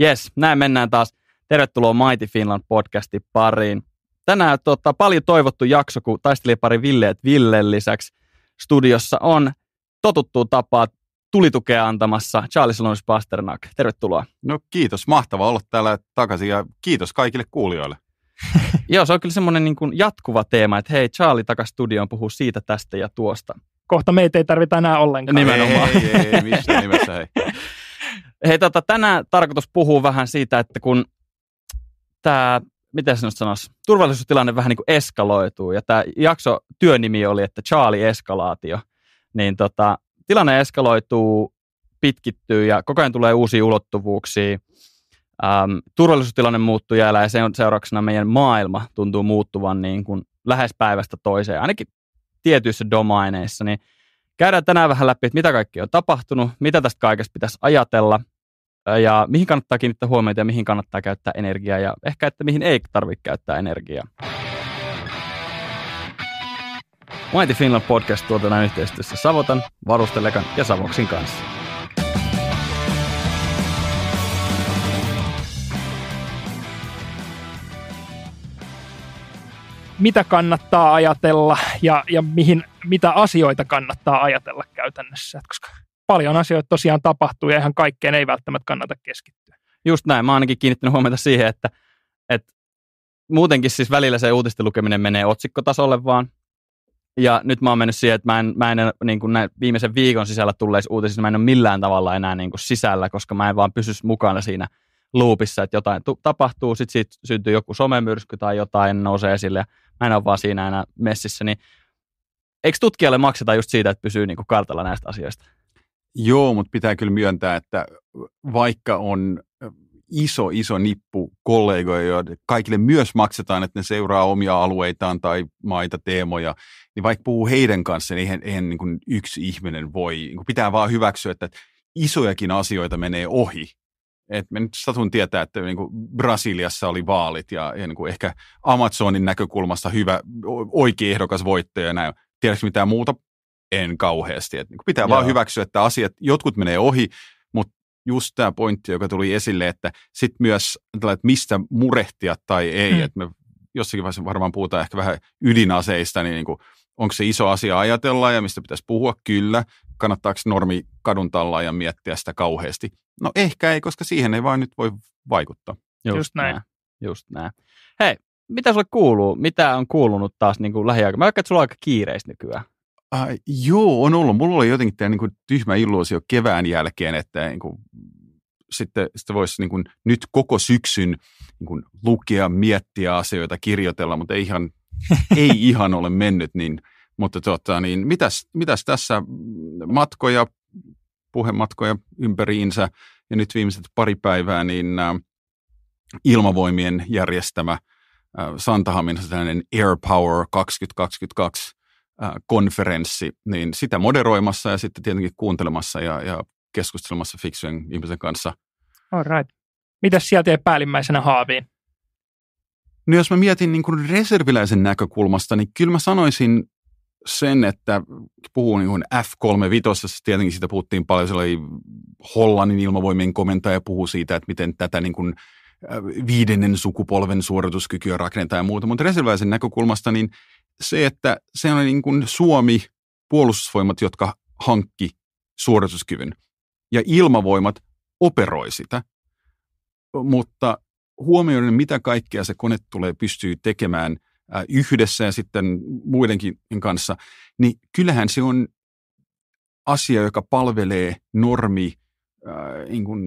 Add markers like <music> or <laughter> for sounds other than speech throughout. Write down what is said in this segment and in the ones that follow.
Jes, näin mennään taas. Tervetuloa Mighty Finland podcastin pariin. Tänään tota, paljon toivottu jakso, kun taistelijapari Villeet Villen lisäksi studiossa on totuttu tapaa tulitukea antamassa Charles Louis Pasternak. Tervetuloa. No kiitos, mahtava olla täällä takaisin ja kiitos kaikille kuulijoille. <laughs> Joo, se on kyllä semmoinen niin kuin jatkuva teema, että hei, Charlie takaisin studioon puhuu siitä, tästä ja tuosta kohta meitä ei tarvita enää ollenkaan. Nimenomaan. Ei, ei, ei missään nimessä, hei. <laughs> Hei, tota, tänään tarkoitus puhua vähän siitä, että kun tämä, miten sinä nyt sanoisi, turvallisuustilanne vähän niin kuin eskaloituu, ja tämä jakso työnimi oli, että Charlie Eskalaatio, niin tota, tilanne eskaloituu, pitkittyy ja koko ajan tulee uusia ulottuvuuksia. Ähm, turvallisuustilanne muuttuu jäällä ja sen seurauksena meidän maailma tuntuu muuttuvan niin kuin lähes päivästä toiseen, ainakin tietyissä domaineissa. Niin käydään tänään vähän läpi, että mitä kaikki on tapahtunut, mitä tästä kaikesta pitäisi ajatella – ja mihin kannattaa kiinnittää huomiota ja mihin kannattaa käyttää energiaa ja ehkä, että mihin ei tarvitse käyttää energiaa. Mighty Finland podcast tuotetaan yhteistyössä Savotan, Varustelekan ja Savoksin kanssa. Mitä kannattaa ajatella ja, ja mihin, mitä asioita kannattaa ajatella käytännössä? Koska paljon asioita tosiaan tapahtuu ja ihan kaikkeen ei välttämättä kannata keskittyä. Just näin. Mä oon ainakin kiinnittänyt huomiota siihen, että, että muutenkin siis välillä se uutisten lukeminen menee otsikkotasolle vaan. Ja nyt mä oon mennyt siihen, että mä en, mä en niin kuin näin viimeisen viikon sisällä tulleissa uutisissa, mä en ole millään tavalla enää niin kuin sisällä, koska mä en vaan pysy mukana siinä luupissa, että jotain tu- tapahtuu, sitten siitä syntyy joku somemyrsky tai jotain nousee esille, ja mä en ole vaan siinä enää messissä, niin eikö tutkijalle makseta just siitä, että pysyy niin kuin kartalla näistä asioista? Joo, mutta pitää kyllä myöntää, että vaikka on iso, iso nippu kollegoja, joille kaikille myös maksetaan, että ne seuraa omia alueitaan tai maita, teemoja, niin vaikka puhuu heidän kanssa, niin eihän, eihän niin kuin yksi ihminen voi, niin kuin pitää vaan hyväksyä, että isojakin asioita menee ohi. Et me nyt satun tietää, että niin kuin Brasiliassa oli vaalit ja, ja niin kuin ehkä Amazonin näkökulmasta hyvä, oikea ehdokas voittaja ja näin. Tiedätkö mitään muuta? en kauheasti. Et niin pitää Joo. vaan hyväksyä, että asiat, jotkut menee ohi, mutta just tämä pointti, joka tuli esille, että sitten myös, että mistä murehtia tai ei, hmm. että me jossakin vaiheessa varmaan puhutaan ehkä vähän ydinaseista, niin, niin kuin, onko se iso asia ajatella ja mistä pitäisi puhua? Kyllä. Kannattaako normi kadun ja miettiä sitä kauheasti? No ehkä ei, koska siihen ei vaan nyt voi vaikuttaa. Just, just näin. näin. Just näin. Hei, mitä sulle kuuluu? Mitä on kuulunut taas niin kuin lähiaikoina? Mä että sulla on aika kiireistä nykyään. Uh, joo, on ollut. Mulla oli jotenkin tämä niin tyhmä illuusio kevään jälkeen, että niin kuin, sitten, sitten voisi niin kuin, nyt koko syksyn niin kuin, lukea, miettiä asioita, kirjoitella, mutta ei ihan, <laughs> ei ihan ole mennyt. Niin, mutta tota, niin, mitäs, mitäs tässä matkoja, puhematkoja ympäriinsä ja nyt viimeiset pari päivää, niin uh, ilmavoimien järjestämä uh, Santahaminassa tällainen Air Power 2022 konferenssi, niin sitä moderoimassa ja sitten tietenkin kuuntelemassa ja, ja keskustelemassa fiksujen ihmisen kanssa. All right. Mitäs sieltä ei päällimmäisenä haaviin? No jos mä mietin niin kuin reserviläisen näkökulmasta, niin kyllä mä sanoisin sen, että puhuu niin F-35, siis tietenkin siitä puhuttiin paljon, siellä oli Hollannin ilmavoimien komentaja puhuu siitä, että miten tätä niin kuin viidennen sukupolven suorituskykyä rakennetaan ja muuta, mutta reserviläisen näkökulmasta niin se, että se on niin kuin Suomi puolustusvoimat, jotka hankki suorituskyvyn. Ja ilmavoimat operoi sitä. Mutta huomioiden, mitä kaikkea se kone tulee pystyy tekemään äh, yhdessä ja sitten muidenkin kanssa, niin kyllähän se on asia, joka palvelee normi äh, niin kuin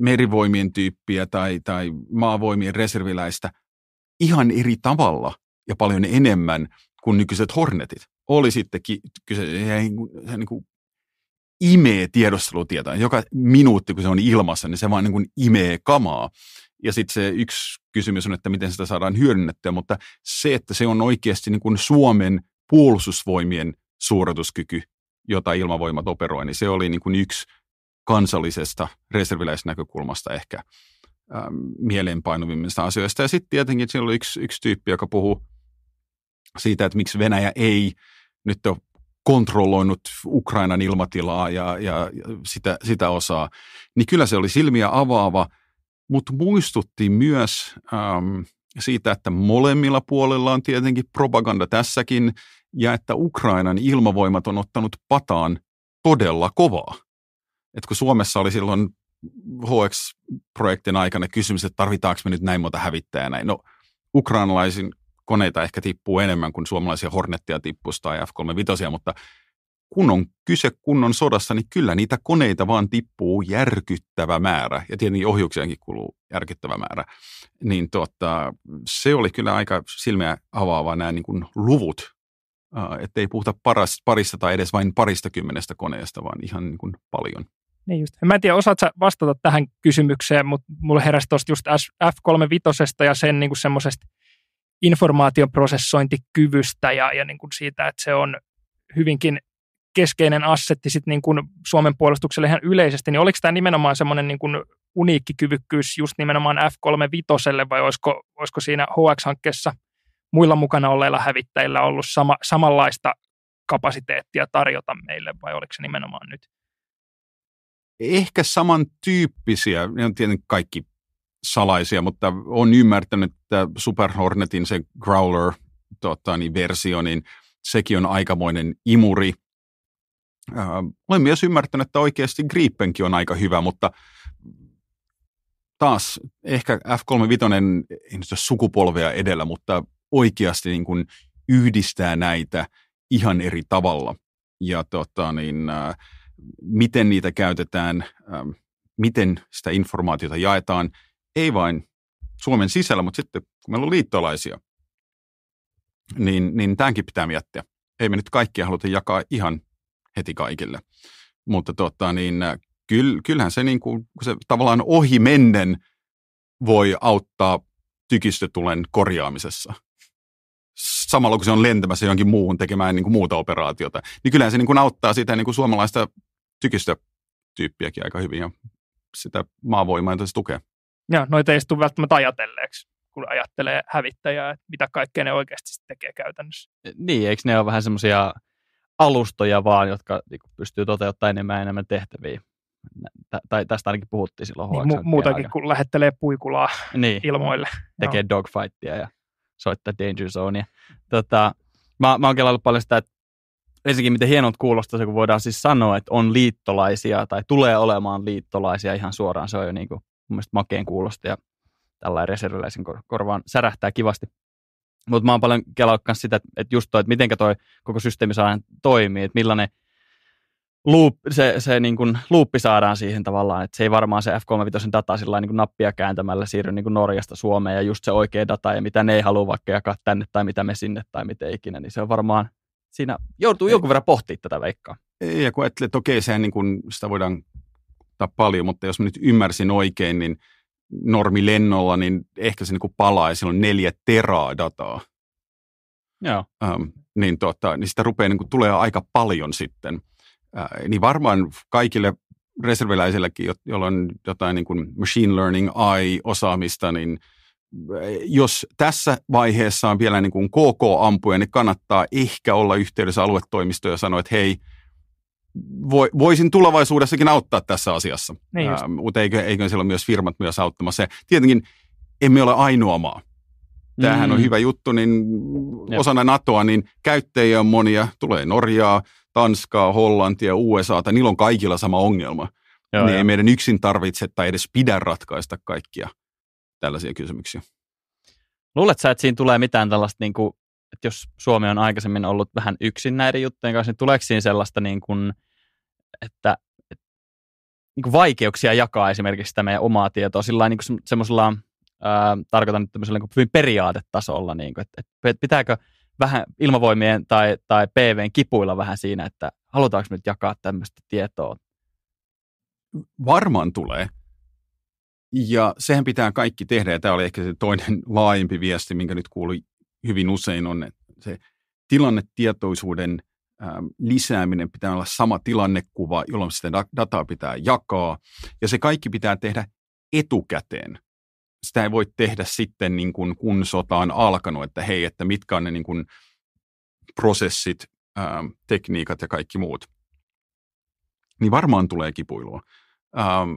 merivoimien tyyppiä tai, tai maavoimien reserviläistä ihan eri tavalla ja paljon enemmän kuin nykyiset Hornetit. Oli sitten ki- kyse, he, he, niinku, niin kuin imee tiedostelutietoa. Joka minuutti, kun se on ilmassa, niin se vaan niin kuin imee kamaa. Ja sitten se yksi kysymys on, että miten sitä saadaan hyödynnettyä, mutta se, että se on oikeasti niin kuin Suomen puolustusvoimien suorituskyky, jota ilmavoimat operoi, niin se oli niin kuin yksi kansallisesta reserviläisnäkökulmasta ehkä ähm, mieleenpainuvimmista asioista. Ja sitten tietenkin siellä oli yksi, yksi tyyppi, joka puhuu siitä, että miksi Venäjä ei nyt ole kontrolloinut Ukrainan ilmatilaa ja, ja sitä, sitä osaa, niin kyllä se oli silmiä avaava, mutta muistutti myös äm, siitä, että molemmilla puolella on tietenkin propaganda tässäkin ja että Ukrainan ilmavoimat on ottanut pataan todella kovaa. Et kun Suomessa oli silloin HX-projektin aikana kysymys, että tarvitaanko me nyt näin monta hävittäjää näin. No, ukrainalaisin koneita ehkä tippuu enemmän kuin suomalaisia Hornettia tippuisi tai F-35, mutta kun on kyse kunnon sodassa, niin kyllä niitä koneita vaan tippuu järkyttävä määrä. Ja tietenkin ohjuksiakin kuluu järkyttävä määrä. Niin tuota, se oli kyllä aika silmeä avaava nämä niin kuin luvut, että ei puhuta parista tai edes vain parista kymmenestä koneesta, vaan ihan niin kuin paljon. Niin just. Mä en tiedä, osaat sä vastata tähän kysymykseen, mutta mulle heräsi tuosta just F-35 ja sen niin semmoisesta informaation prosessointikyvystä ja, ja niin kuin siitä, että se on hyvinkin keskeinen assetti sit niin kuin Suomen puolustukselle ihan yleisesti, niin oliko tämä nimenomaan semmoinen niin uniikki kyvykkyys just nimenomaan F-35 vai olisiko, olisiko siinä HX-hankkeessa muilla mukana olleilla hävittäjillä ollut sama, samanlaista kapasiteettia tarjota meille vai oliko se nimenomaan nyt? Ehkä samantyyppisiä, ne on tietenkin kaikki salaisia, mutta on ymmärtänyt, että Super Hornetin se Growler tota, niin versio, niin sekin on aikamoinen imuri. Äh, olen myös ymmärtänyt, että oikeasti Gripenkin on aika hyvä, mutta taas ehkä F35, ei nyt ole sukupolvea edellä, mutta oikeasti niin kuin yhdistää näitä ihan eri tavalla. Ja tota, niin, äh, miten niitä käytetään, äh, miten sitä informaatiota jaetaan ei vain Suomen sisällä, mutta sitten kun meillä on liittolaisia, niin, niin tämänkin pitää miettiä. Ei me nyt kaikkia haluta jakaa ihan heti kaikille. Mutta tota, niin, kyll, kyllähän se, niin kuin, se tavallaan ohi mennen voi auttaa tykistötulen korjaamisessa. Samalla kun se on lentämässä johonkin muuhun tekemään niin kuin muuta operaatiota, niin kyllähän se niin kuin auttaa sitä niin kuin suomalaista tykistötyyppiäkin aika hyvin ja sitä maavoimaa, jota se tukee. Ja noita ei tule välttämättä ajatelleeksi, kun ajattelee hävittäjää, että mitä kaikkea ne oikeasti tekee käytännössä. E, niin, eikö ne ole vähän semmoisia alustoja vaan, jotka niin pystyy toteuttamaan enemmän ja enemmän tehtäviä? tai tästä ainakin puhuttiin silloin niin, mu- Muutakin aika. kuin lähettelee puikulaa niin, ilmoille. Tekee no. dogfightia ja soittaa danger zonea. Tota, mä, mä oon kelaillut paljon sitä, että ensinnäkin miten hienot kuulostaa se, kun voidaan siis sanoa, että on liittolaisia tai tulee olemaan liittolaisia ihan suoraan. Se on jo niin kuin mun mielestä makeen kuulosta ja tällainen reserviläisen korvaan särähtää kivasti. Mutta mä oon paljon kelannut sitä, että just toi, että miten toi koko systeemi saadaan toimii, että millainen loop, se, se niin kuin loopi saadaan siihen tavallaan, että se ei varmaan se F35 data sillä niin nappia kääntämällä siirry niin kuin Norjasta Suomeen ja just se oikea data ja mitä ne ei halua vaikka jakaa tänne tai mitä me sinne tai miten ikinä, niin se on varmaan, siinä joutuu jonkun verran pohtimaan tätä veikkaa. Ja kun ajattelee, että okei, sehän niin kuin, sitä voidaan vaikuttaa paljon, mutta jos mä nyt ymmärsin oikein, niin normilennolla, niin ehkä se niin palaa ja on neljä teraa dataa. Joo. Ähm, niin, tota, niin sitä rupeaa, niin tulee aika paljon sitten. Äh, niin varmaan kaikille reserviläisilläkin, joilla on jotain niin kuin machine learning, AI-osaamista, niin jos tässä vaiheessa on vielä niin kuin KK-ampuja, niin kannattaa ehkä olla yhteydessä aluetoimistoon ja sanoa, että hei – voi, voisin tulevaisuudessakin auttaa tässä asiassa. Niin Ää, mutta eikö, eikö siellä myös firmat myös auttamassa. Ja tietenkin emme ole ainoa maa. Tämähän mm. on hyvä juttu, niin Jep. osana NATOa niin käyttäjiä on monia. Tulee Norjaa, Tanskaa, Hollantia, USAta. Niillä on kaikilla sama ongelma. Joo, niin joo. ei meidän yksin tarvitse tai edes pidä ratkaista kaikkia tällaisia kysymyksiä. Luuletko sä, että siinä tulee mitään tällaista, niin kuin, että jos Suomi on aikaisemmin ollut vähän yksin näiden juttujen kanssa, niin tuleeko siinä sellaista niin kuin – että et, niin vaikeuksia jakaa esimerkiksi sitä meidän omaa tietoa sillä niin semmoisella, äh, tarkoitan nyt tämmöisellä niin hyvin periaatetasolla, niin kuin, että, että pitääkö vähän ilmavoimien tai, tai PVn kipuilla vähän siinä, että halutaanko nyt jakaa tämmöistä tietoa? Varmaan tulee. Ja sehän pitää kaikki tehdä, ja tämä oli ehkä se toinen <laughs> laajempi viesti, minkä nyt kuului hyvin usein, on se tilannetietoisuuden – Ähm, lisääminen pitää olla sama tilannekuva, jolloin sitä dataa pitää jakaa. Ja se kaikki pitää tehdä etukäteen. Sitä ei voi tehdä sitten, niin kuin, kun sota on alkanut, että hei, että mitkä on ne niin kuin, prosessit, ää, ähm, tekniikat ja kaikki muut. Niin varmaan tulee kipuilua. Ää, ähm,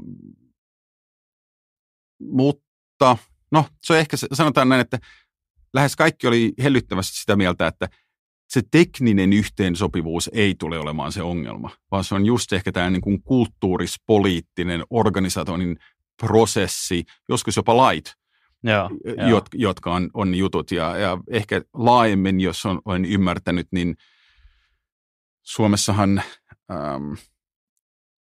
mutta, no, se on ehkä, sanotaan näin, että lähes kaikki oli hellyttävästi sitä mieltä, että – se tekninen yhteensopivuus ei tule olemaan se ongelma, vaan se on just ehkä tämä niin kuin kulttuurispoliittinen, organisatoinnin prosessi, joskus jopa lait, Joo, jot, jo. jotka on, on jutut. Ja, ja ehkä laajemmin, jos on, olen ymmärtänyt, niin Suomessahan äm,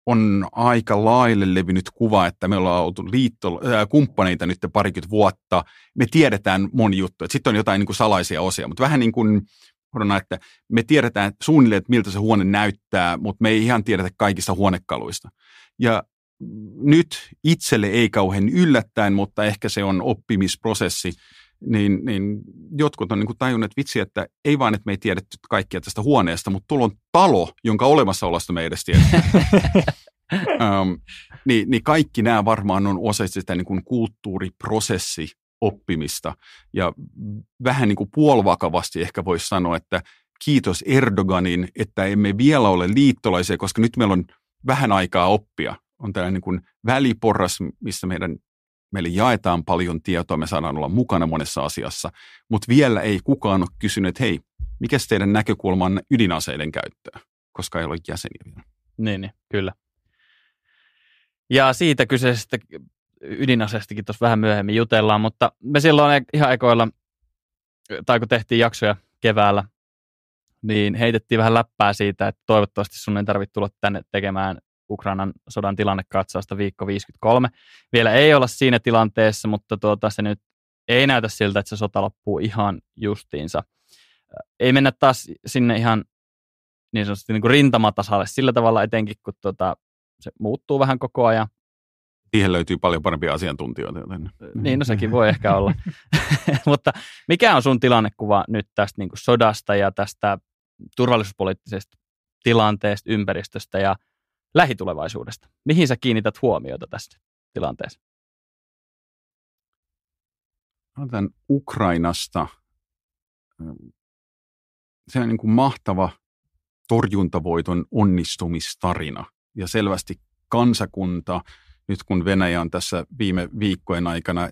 on aika laille levinnyt kuva, että me ollaan oltu liitto, äh, kumppaneita nyt parikymmentä vuotta. Me tiedetään moni juttu. Sitten on jotain niin kuin salaisia osia, mutta vähän niin kuin korona, että me tiedetään suunnilleen, että miltä se huone näyttää, mutta me ei ihan tiedetä kaikista huonekaluista. Ja nyt itselle ei kauhean yllättäen, mutta ehkä se on oppimisprosessi, niin, niin jotkut on niin tajunnut, että vitsi, että ei vaan, että me ei tiedetty kaikkia tästä huoneesta, mutta tuolla on talo, jonka olemassaolosta me ei edes tiedetään. um, <laughs> niin, niin kaikki nämä varmaan on osa sitä niin kuin kulttuuriprosessi, oppimista. Ja vähän niin kuin puolvakavasti ehkä voisi sanoa, että kiitos Erdoganin, että emme vielä ole liittolaisia, koska nyt meillä on vähän aikaa oppia. On tällainen niin kuin väliporras, missä meidän, meille jaetaan paljon tietoa, me saadaan olla mukana monessa asiassa, mutta vielä ei kukaan ole kysynyt, että hei, mikä teidän näkökulma on ydinaseiden käyttöä, koska ei ole jäseniä vielä. Niin, niin kyllä. Ja siitä kyseisestä ydinasestakin tuossa vähän myöhemmin jutellaan, mutta me silloin e- ihan ekoilla, tai kun tehtiin jaksoja keväällä, niin heitettiin vähän läppää siitä, että toivottavasti sun ei tarvitse tulla tänne tekemään Ukrainan sodan tilannekatsausta viikko 53. Vielä ei olla siinä tilanteessa, mutta tuota, se nyt ei näytä siltä, että se sota loppuu ihan justiinsa. Ei mennä taas sinne ihan niin sanotusti niin kuin rintamatasalle sillä tavalla etenkin, kun tuota, se muuttuu vähän koko ajan, siihen löytyy paljon parempia asiantuntijoita. Joten... Niin, no sekin voi ehkä olla. <laughs> Mutta mikä on sun tilannekuva nyt tästä niin kuin sodasta ja tästä turvallisuuspoliittisesta tilanteesta, ympäristöstä ja lähitulevaisuudesta? Mihin sä kiinnität huomiota tässä tilanteessa? Otan Ukrainasta. Se on niin kuin mahtava torjuntavoiton onnistumistarina ja selvästi kansakunta – nyt kun Venäjä on tässä viime viikkojen aikana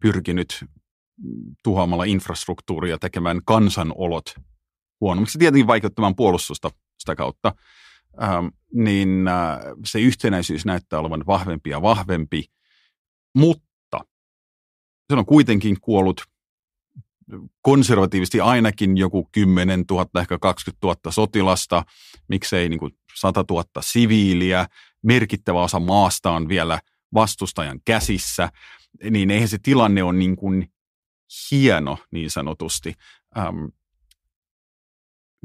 pyrkinyt tuhoamalla infrastruktuuria tekemään kansanolot huonommiksi, tietenkin vaikuttamaan puolustusta sitä kautta, ähm, niin äh, se yhtenäisyys näyttää olevan vahvempi ja vahvempi, mutta se on kuitenkin kuollut konservatiivisesti ainakin joku 10 000, ehkä 20 000 sotilasta, miksei niin kuin 100 000 siviiliä, merkittävä osa maasta on vielä vastustajan käsissä, niin eihän se tilanne ole niin kuin hieno niin sanotusti. Ähm,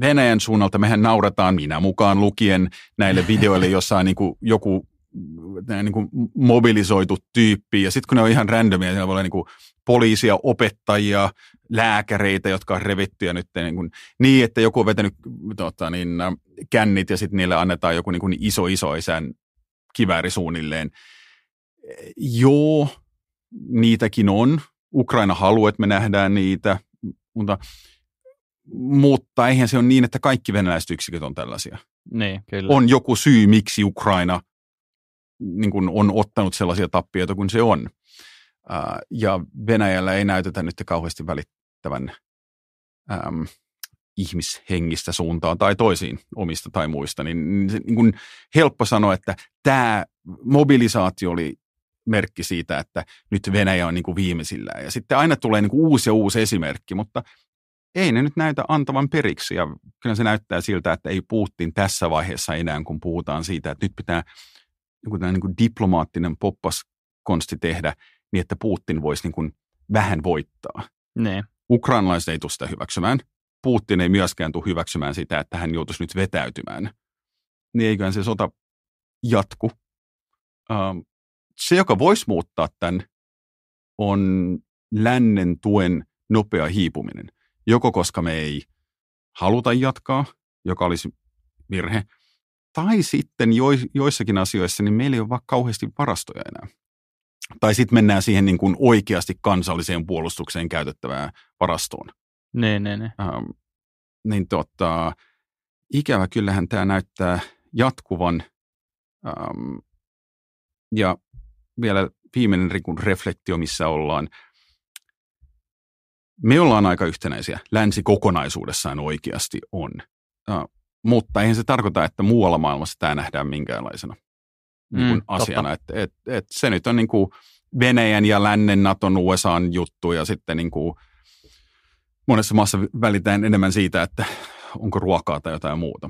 Venäjän suunnalta mehän naurataan, minä mukaan lukien, näille videoille, jossa on niin kuin joku niin kuin mobilisoitu tyyppi. Ja sitten kun ne on ihan randomia, siellä voi olla niin kuin poliisia, opettajia, lääkäreitä, jotka on revittyjä nyt niin, kuin, niin että joku on vetänyt tota, niin, kännit ja sitten niille annetaan joku niin kuin iso isoisän kivääri suunnilleen. Joo, niitäkin on. Ukraina haluaa, että me nähdään niitä, mutta, mutta eihän se ole niin, että kaikki venäläiset yksiköt on tällaisia. Niin, kyllä. On joku syy, miksi Ukraina niin kuin on ottanut sellaisia tappioita kuin se on. Ja Venäjällä ei näytetä nyt kauheasti välittävän. Ähm, ihmishengistä suuntaan tai toisiin omista tai muista, niin, niin, niin kuin helppo sanoa, että tämä mobilisaatio oli merkki siitä, että nyt Venäjä on niin kuin viimeisillään. Ja sitten aina tulee niin kuin uusi ja uusi esimerkki, mutta ei ne nyt näytä antavan periksi. Ja kyllä se näyttää siltä, että ei puhuttiin tässä vaiheessa enää, kun puhutaan siitä, että nyt pitää joku niin kuin diplomaattinen poppaskonsti tehdä niin, että Putin voisi niin kuin vähän voittaa. Ne. Niin. Ukrainalaiset ei tule sitä hyväksymään – Putin ei myöskään tule hyväksymään sitä, että hän joutuisi nyt vetäytymään, niin eiköhän se sota jatku. Ähm, se, joka voisi muuttaa tämän, on lännen tuen nopea hiipuminen. Joko koska me ei haluta jatkaa, joka olisi virhe, tai sitten joissakin asioissa niin meillä ei ole vaan kauheasti varastoja enää. Tai sitten mennään siihen niin kuin oikeasti kansalliseen puolustukseen käytettävään varastoon. Ne, ne, ne. Ähm, niin tota, ikävä kyllähän tämä näyttää jatkuvan. Ähm, ja vielä viimeinen reflektio, missä ollaan. Me ollaan aika yhtenäisiä. Länsi kokonaisuudessaan oikeasti on. Äh, mutta eihän se tarkoita, että muualla maailmassa tämä nähdään minkäänlaisena niin mm, niin asiana. Et, et, et se nyt on niin kuin Venäjän ja lännen, Naton, USA juttu ja sitten niin kuin – monessa maassa välitään enemmän siitä, että onko ruokaa tai jotain muuta.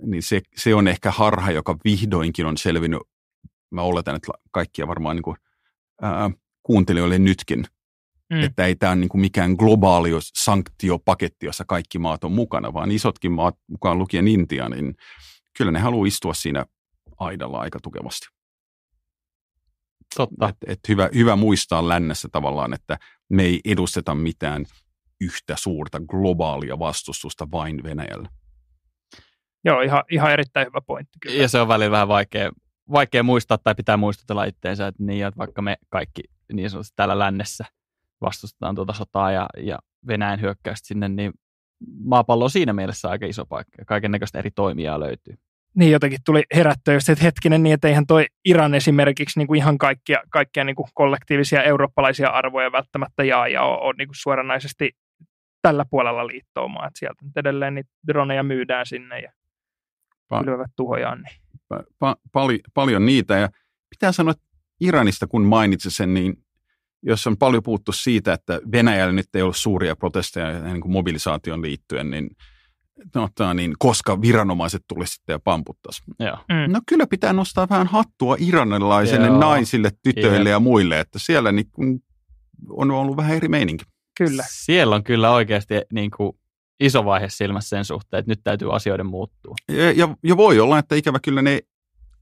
Niin se, se on ehkä harha, joka vihdoinkin on selvinnyt. Mä oletan, että kaikkia varmaan niin kuin, ää, kuuntelijoille nytkin, mm. että ei tämä ole niin mikään globaali sanktiopaketti, jossa kaikki maat on mukana, vaan isotkin maat, mukaan lukien Intia, niin kyllä ne haluaa istua siinä aidalla aika tukevasti. Totta. Et, et hyvä, hyvä muistaa lännessä tavallaan, että me ei edusteta mitään yhtä suurta globaalia vastustusta vain Venäjällä. Joo, ihan, ihan erittäin hyvä pointti. Kyllä. Ja se on välillä vähän vaikea, vaikea muistaa tai pitää muistutella itteensä, että, niin, että vaikka me kaikki niin sanotusti täällä lännessä vastustetaan tuota sotaa ja, ja Venäjän hyökkäystä sinne, niin maapallo on siinä mielessä aika iso paikka. Kaiken näköistä eri toimijaa löytyy niin jotenkin tuli herättöä just, että hetkinen, niin että eihän toi Iran esimerkiksi niin kuin ihan kaikkia, kaikkia niin kuin kollektiivisia eurooppalaisia arvoja välttämättä jaa ja on, on niin kuin suoranaisesti tällä puolella liittoumaa. Että sieltä nyt edelleen niitä droneja myydään sinne ja pa- lyövät tuhojaan. Niin. Pa- pa- pal- paljon niitä ja pitää sanoa, että Iranista kun mainitsi sen, niin jos on paljon puhuttu siitä, että Venäjällä nyt ei ollut suuria protesteja niin kuin mobilisaation liittyen, niin – tota, niin, koska viranomaiset tulisi sitten ja pamputtaisi. Mm. No kyllä pitää nostaa vähän hattua iranilaisille Joo. naisille, tytöille Jep. ja muille, että siellä niin kuin, on ollut vähän eri meininki. Kyllä. Siellä on kyllä oikeasti niin kuin, iso vaihe silmässä sen suhteen, että nyt täytyy asioiden muuttua. Ja, ja, ja voi olla, että ikävä kyllä ne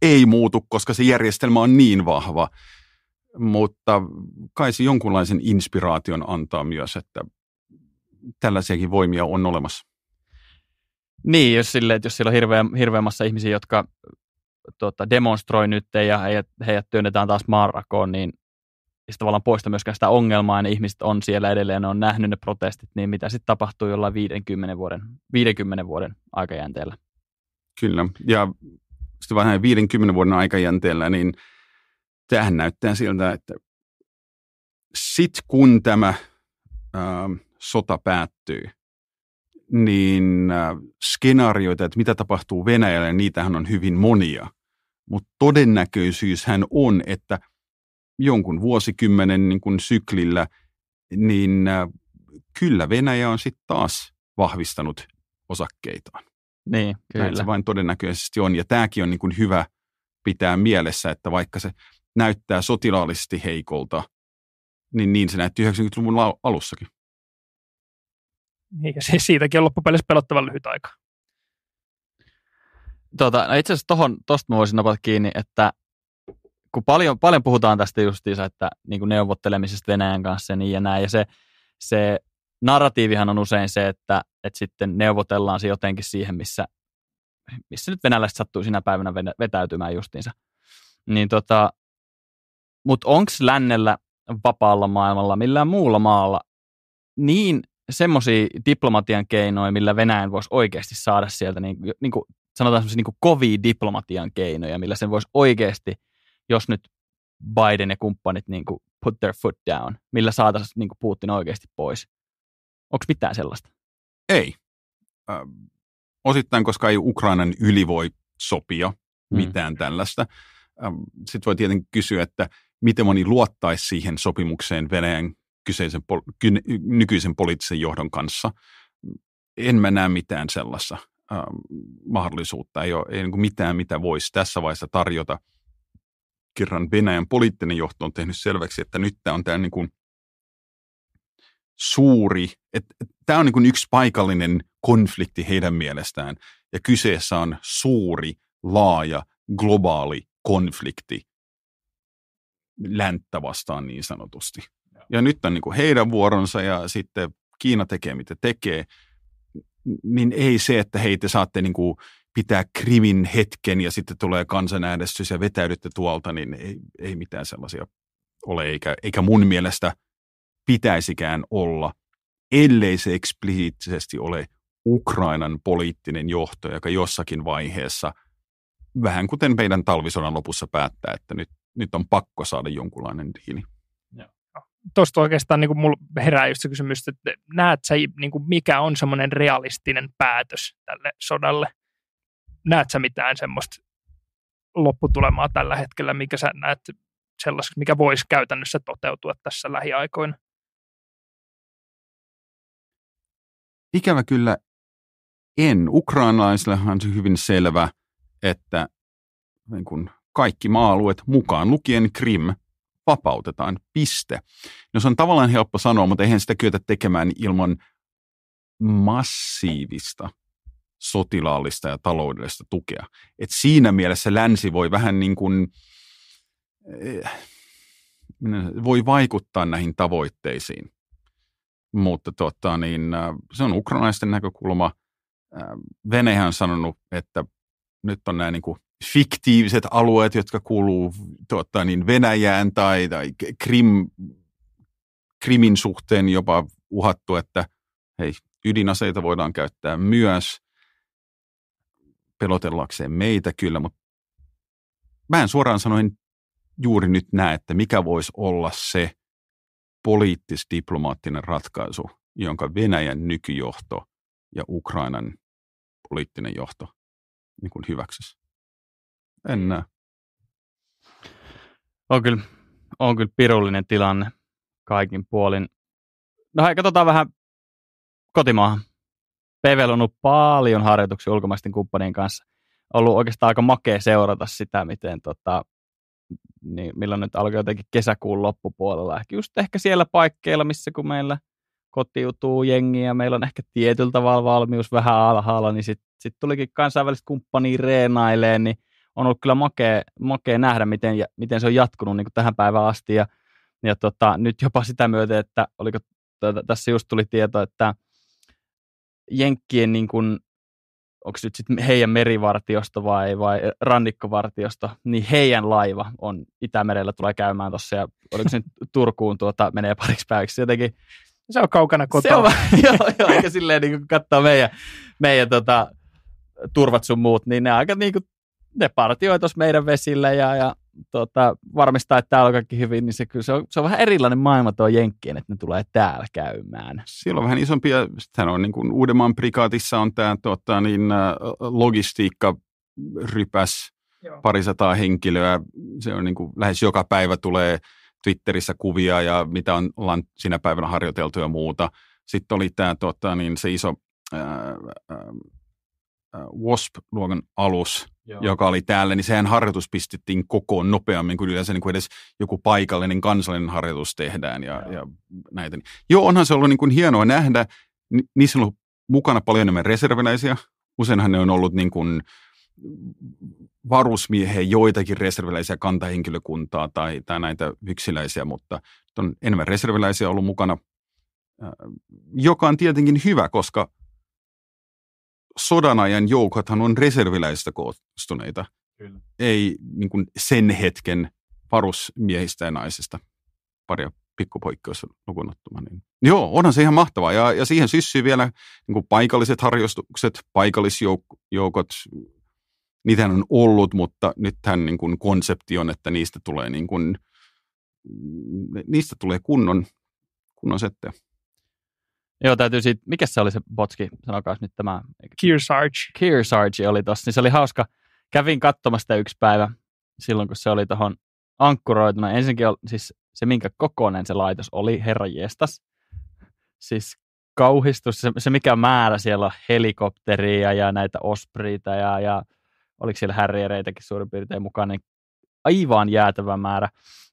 ei muutu, koska se järjestelmä on niin vahva. Mutta kai se jonkunlaisen inspiraation antaa myös, että tällaisiakin voimia on olemassa. Niin, jos, sille, että jos siellä on hirveä, hirveä massa ihmisiä, jotka tota, demonstroi nyt ja heidät, heidät työnnetään taas maanrakoon, niin se tavallaan poista myöskään sitä ongelmaa, ne ihmiset on siellä edelleen, ne on nähnyt ne protestit, niin mitä sitten tapahtuu jollain 50 vuoden, 50 vuoden aikajänteellä? Kyllä, ja sitten vähän 50 vuoden aikajänteellä, niin tähän näyttää siltä, että sit kun tämä ää, sota päättyy, niin äh, skenaarioita, että mitä tapahtuu Venäjälle, niin niitähän on hyvin monia. Mutta todennäköisyyshän on, että jonkun vuosikymmenen niin kun syklillä, niin äh, kyllä Venäjä on sitten taas vahvistanut osakkeitaan. Niin, kyllä. Näin se vain todennäköisesti on. Ja tämäkin on niin kun hyvä pitää mielessä, että vaikka se näyttää sotilaallisesti heikolta, niin niin se näytti 90-luvun alussakin. Eikä se siitäkin ole loppupeleissä pelottavan lyhyt aika. Tota, no itse asiassa tuosta mä voisin napata kiinni, että kun paljon, paljon puhutaan tästä justiinsa, että niin kuin neuvottelemisesta Venäjän kanssa ja niin ja näin, ja se, se narratiivihan on usein se, että, että sitten neuvotellaan se jotenkin siihen, missä, missä nyt venäläiset sattuu sinä päivänä vetäytymään justiinsa. Niin tota, mutta onko lännellä vapaalla maailmalla millään muulla maalla niin semmoisia diplomatian keinoja, millä Venäjän voisi oikeasti saada sieltä, niin, niin kuin, sanotaan semmoisia niin kovia diplomatian keinoja, millä sen voisi oikeasti, jos nyt Biden ja kumppanit niin kuin put their foot down, millä saataisiin niin kuin Putin oikeasti pois. Onko mitään sellaista? Ei. Ö, osittain, koska ei Ukrainan yli voi sopia mm. mitään mm. tällaista. Sitten voi tietenkin kysyä, että miten moni luottaisi siihen sopimukseen Venäjän kyseisen, pol- ky- nykyisen poliittisen johdon kanssa. En mä näe mitään sellaista ähm, mahdollisuutta. Ei ole ei niin mitään, mitä voisi tässä vaiheessa tarjota. Kerran Venäjän poliittinen johto on tehnyt selväksi, että nyt tämä on tämä niin kuin suuri, että tämä on niin kuin yksi paikallinen konflikti heidän mielestään, ja kyseessä on suuri, laaja, globaali konflikti länttä vastaan niin sanotusti ja nyt on niin kuin heidän vuoronsa ja sitten Kiina tekee mitä tekee, niin ei se, että hei te saatte niin kuin pitää krimin hetken ja sitten tulee kansanäänestys ja vetäydytte tuolta, niin ei, ei mitään sellaisia ole eikä, eikä mun mielestä pitäisikään olla, ellei se eksplisiittisesti ole Ukrainan poliittinen johto, joka jossakin vaiheessa, vähän kuten meidän talvisodan lopussa päättää, että nyt, nyt on pakko saada jonkunlainen diili tuosta oikeastaan niin kuin mulla herää just se kysymys, että näet sä, niin kuin mikä on semmoinen realistinen päätös tälle sodalle? Näet sä mitään semmoista lopputulemaa tällä hetkellä, mikä sä näet sellaiseksi, mikä voisi käytännössä toteutua tässä lähiaikoina? Ikävä kyllä en. Ukrainalaisillehan se hyvin selvä, että niin kun kaikki maa-alueet, mukaan lukien Krim, vapautetaan, piste. No se on tavallaan helppo sanoa, mutta eihän sitä kyetä tekemään ilman massiivista sotilaallista ja taloudellista tukea. Et siinä mielessä länsi voi vähän niin kuin, eh, voi vaikuttaa näihin tavoitteisiin. Mutta tota, niin, se on ukrainaisten näkökulma. Venäjä on sanonut, että nyt on nämä niin kuin fiktiiviset alueet, jotka kuuluu tuota, niin Venäjään tai, tai Krim, Krimin suhteen jopa uhattu, että hei, ydinaseita voidaan käyttää myös pelotellakseen meitä kyllä, mutta mä en suoraan sanoen juuri nyt näe, että mikä voisi olla se poliittis-diplomaattinen ratkaisu, jonka Venäjän nykyjohto ja Ukrainan poliittinen johto niin hyväksyisi. En näe. On kyllä, on kyllä pirullinen tilanne kaikin puolin. No hei, katsotaan vähän kotimaahan. PVL on ollut paljon harjoituksia ulkomaisten kumppanien kanssa. Ollut oikeastaan aika makea seurata sitä, miten tota, niin milloin nyt alkoi jotenkin kesäkuun loppupuolella. Ehkä just ehkä siellä paikkeilla, missä kun meillä kotiutuu jengiä, meillä on ehkä tietyllä tavalla valmius vähän alhaalla, niin sitten sit tulikin kansainväliset kumppaniin reenaileen, niin on ollut kyllä makea, makea nähdä, miten, ja, miten se on jatkunut niin tähän päivään asti. Ja, ja tota, nyt jopa sitä myöten, että oliko, tuota, tässä just tuli tieto, että Jenkkien niin kuin, onko nyt sitten heidän merivartiosto vai, vai rannikkovartiosto, niin heidän laiva on Itämerellä tulee käymään tuossa ja oliko se nyt Turkuun tuota, menee pariksi päiväksi jotenkin. Se on kaukana kotoa. Se on, <laughs> joo, joo, aika silleen niin kun katsoo meidän, meidän tota, turvat sun muut, niin ne aika niin kuin ne partioi tuossa meidän vesillä ja, ja tota, varmistaa, että täällä on kaikki hyvin, niin se, kyllä se, on, se on vähän erilainen maailma tuo Jenkkien, että ne tulee täällä käymään. Siellä on vähän isompia, sitten on niin kuin Uudenmaan prikaatissa on tämä tota, niin, logistiikka rypäs parisataa henkilöä. Se on niin kuin, lähes joka päivä tulee Twitterissä kuvia ja mitä on, ollaan sinä päivänä harjoiteltu ja muuta. Sitten oli tämä tota, niin se iso ää, ää, Äh, Wasp-luokan alus, Joo. joka oli täällä, niin sehän harjoitus pistettiin kokoon nopeammin kuin yleensä niin kuin edes joku paikallinen kansallinen harjoitus tehdään ja, Joo. ja näitä. Joo, onhan se ollut niin kuin hienoa nähdä. Ni- niissä on ollut mukana paljon enemmän reserviläisiä. Useinhan ne on ollut niin kuin varusmiehen joitakin reserviläisiä kantahenkilökuntaa tai, tai näitä yksiläisiä, mutta on enemmän reserviläisiä ollut mukana, äh, joka on tietenkin hyvä, koska sodan ajan joukothan on reserviläistä koostuneita, Kyllä. ei niin kuin sen hetken varusmiehistä ja naisista. Paria pikkupoikkeus lukunottuma. Niin. Joo, onhan se ihan mahtavaa. Ja, ja siihen syssyy vielä niin kuin paikalliset harjoitukset, paikallisjoukot. Niitähän on ollut, mutta tämän niin kuin konsepti on, että niistä tulee, niin kuin, niistä tulee kunnon, kunnon settejä. Joo, täytyy siitä, mikä se oli se botski, sanokaa nyt tämä. Kearsarge. Kearsarge oli tossa, niin se oli hauska. Kävin katsomasta yksi päivä silloin, kun se oli tuohon ankkuroituna. Ensinnäkin oli, siis se, minkä kokoinen se laitos oli, herrajestas. Siis kauhistus, se, se mikä määrä siellä on helikopteria ja näitä ospriita ja, ja oliko siellä härjereitäkin suurin piirtein mukaan, niin aivan jäätävä määrä.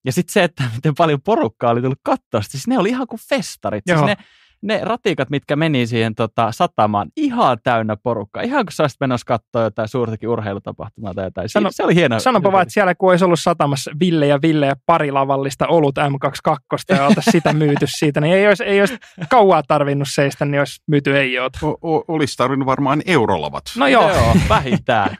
Ja sitten se, että miten paljon porukkaa oli tullut katsoa, siis ne oli ihan kuin festarit. Siis ne, ne ratikat, mitkä meni siihen tota, satamaan, ihan täynnä porukkaa. Ihan kun sä olisit menossa katsoa jotain suurtakin urheilutapahtumaa tai jotain. Sano, se oli hieno. Sanonpa vaan, että siellä kun olisi ollut satamassa Ville ja Ville ja pari lavallista olut M22 ja oltaisiin sitä <laughs> myyty siitä, niin ei olisi, ei olisi kauaa tarvinnut seistä, niin olisi myyty ei oota. Olisi tarvinnut varmaan eurolavat. No joo. joo vähintään.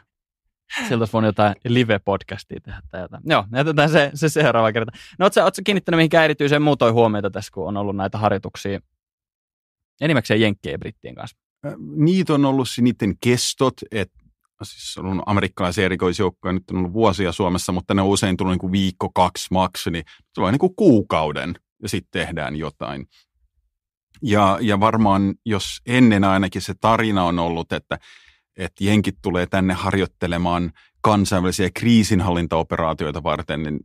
Sieltä olisi jotain live-podcastia tehdä tai jotain. Joo, jätetään se, se seuraava kerta. No ootko, ootko kiinnittänyt mihinkään erityiseen muutoin huomiota tässä, kun on ollut näitä harjoituksia Enimmäkseen Jenkkien ja Brittien kanssa. Niitä on ollut niiden kestot, että siis on ollut amerikkalaisia erikoisjoukkoja, nyt on ollut vuosia Suomessa, mutta ne on usein tullut niin kuin viikko, kaksi maks, niin se niin kuin kuukauden ja sitten tehdään jotain. Ja, ja varmaan, jos ennen ainakin se tarina on ollut, että, että jenkit tulee tänne harjoittelemaan kansainvälisiä kriisinhallintaoperaatioita varten, niin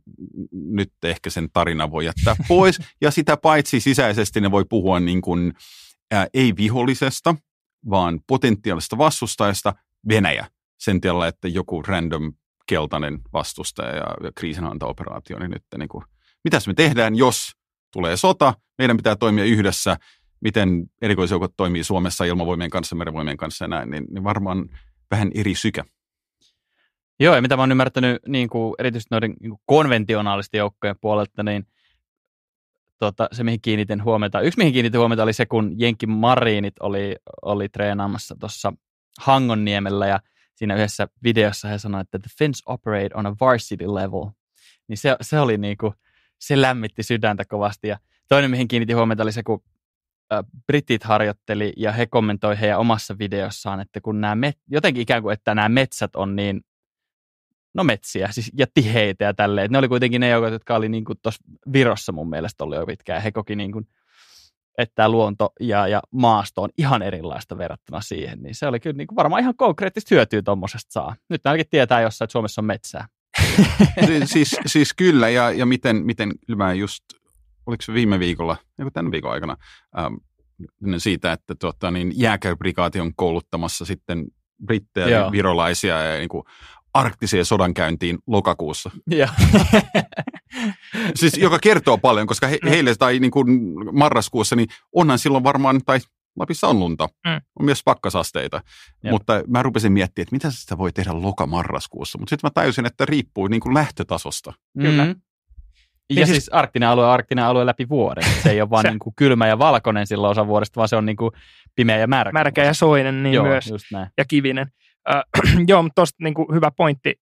nyt ehkä sen tarina voi jättää pois. Ja sitä paitsi sisäisesti ne voi puhua niin kuin ää, ei vihollisesta, vaan potentiaalista vastustajasta Venäjä sen tiellä, että joku random keltainen vastustaja ja, ja kriisinhantaoperaatio, niin nyt niin kuin, mitäs me tehdään, jos tulee sota, meidän pitää toimia yhdessä, miten erikoisjoukot toimii Suomessa ilmavoimien kanssa, merivoimien kanssa ja näin, niin, niin varmaan vähän eri sykä. Joo, ja mitä mä oon ymmärtänyt niin kuin erityisesti noiden niin kuin konventionaalisten joukkojen puolelta, niin – tuota, se, mihin kiinnitin huomiota, yksi mihin kiinnitin huomiota oli se, kun Jenki Marinit oli, oli treenaamassa tuossa Hangonniemellä ja siinä yhdessä videossa he sanoivat, että the Finns operate on a varsity level. Niin se, se oli niinku, se lämmitti sydäntä kovasti ja toinen, mihin kiinnitin huomiota, oli se, kun britit harjoitteli ja he kommentoi heidän omassa videossaan, että kun nämä met, jotenkin ikään kuin, että nämä metsät on niin no metsiä siis, ja tiheitä ja tälleen. Ne oli kuitenkin ne joukot, jotka oli niin tuossa Virossa mun mielestä oli jo pitkään. He koki niin kuin, että luonto ja, ja maasto on ihan erilaista verrattuna siihen. Niin se oli kyllä niin kuin varmaan ihan konkreettista hyötyä tuommoisesta saa. Nyt ainakin tietää jossain, että Suomessa on metsää. <laughs> siis, siis kyllä, ja, ja miten, miten mä just, oliko se viime viikolla, joku tämän viikon aikana, ähm, siitä, että tuota, niin jääkäyprikaati on kouluttamassa sitten brittejä ja virolaisia ja niin kuin arktiseen sodankäyntiin lokakuussa. Ja. <laughs> siis joka kertoo paljon, koska he, mm. heille tai niin kuin marraskuussa, niin onhan silloin varmaan, tai Lapissa on lunta, mm. on myös pakkasasteita. Ja. Mutta mä rupesin miettimään, että mitä sitä voi tehdä lokamarraskuussa. Mutta sitten mä tajusin, että riippuu niin kuin lähtötasosta. Kyllä. Mm. Ja siis, siis arktinen alue arktinen alue läpi vuoden. Se ei ole vaan <laughs> se... niin kuin kylmä ja valkoinen silloin osa vuodesta, vaan se on niin kuin pimeä ja märkä. Märkä ja soinen niin Joo, myös. Ja kivinen. Äh, <clears throat> joo, mutta tuosta niin hyvä pointti,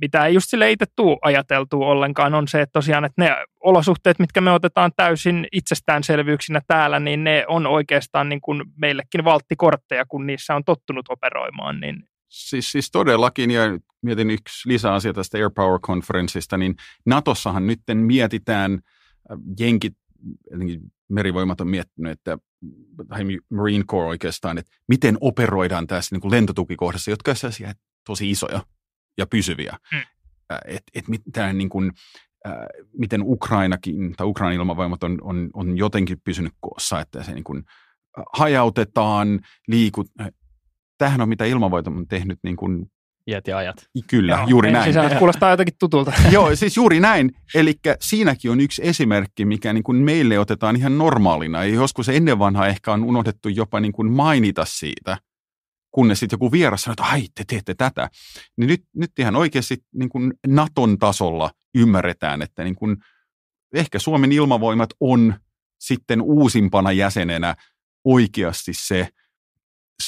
mitä ei just sille itse tuu ajateltua ollenkaan, on se, että tosiaan, että ne olosuhteet, mitkä me otetaan täysin itsestäänselvyyksinä täällä, niin ne on oikeastaan niin kuin meillekin valttikortteja, kun niissä on tottunut operoimaan. Niin. Siis, siis todellakin, ja mietin yksi lisäasia tästä Air Power-konferenssista, niin Natossahan nyt mietitään, äh, jenkit jotenkin merivoimat on miettinyt, että tai Marine Corps oikeastaan, että miten operoidaan tässä niin kuin lentotukikohdassa, jotka on tosi isoja ja pysyviä. Mm. Että et mitään niin kuin, äh, miten Ukrainakin tai Ukrainan ilmavoimat on, on, on jotenkin pysynyt koossa, että se niin kuin hajautetaan, liikut. tähän on mitä ilmavoimat on tehnyt niin kuin iät ja ajat. Kyllä, Joo, juuri näin. Siis <laughs> kuulostaa jotenkin tutulta. <laughs> Joo, siis juuri näin. Eli siinäkin on yksi esimerkki, mikä niin kuin meille otetaan ihan normaalina. Ja joskus ennen vanha ehkä on unohdettu jopa niin kuin mainita siitä, kunnes sitten joku vieras sanoo, että ai, te teette tätä. Niin nyt, nyt ihan oikeasti niin kuin Naton tasolla ymmärretään, että niin kuin ehkä Suomen ilmavoimat on sitten uusimpana jäsenenä oikeasti se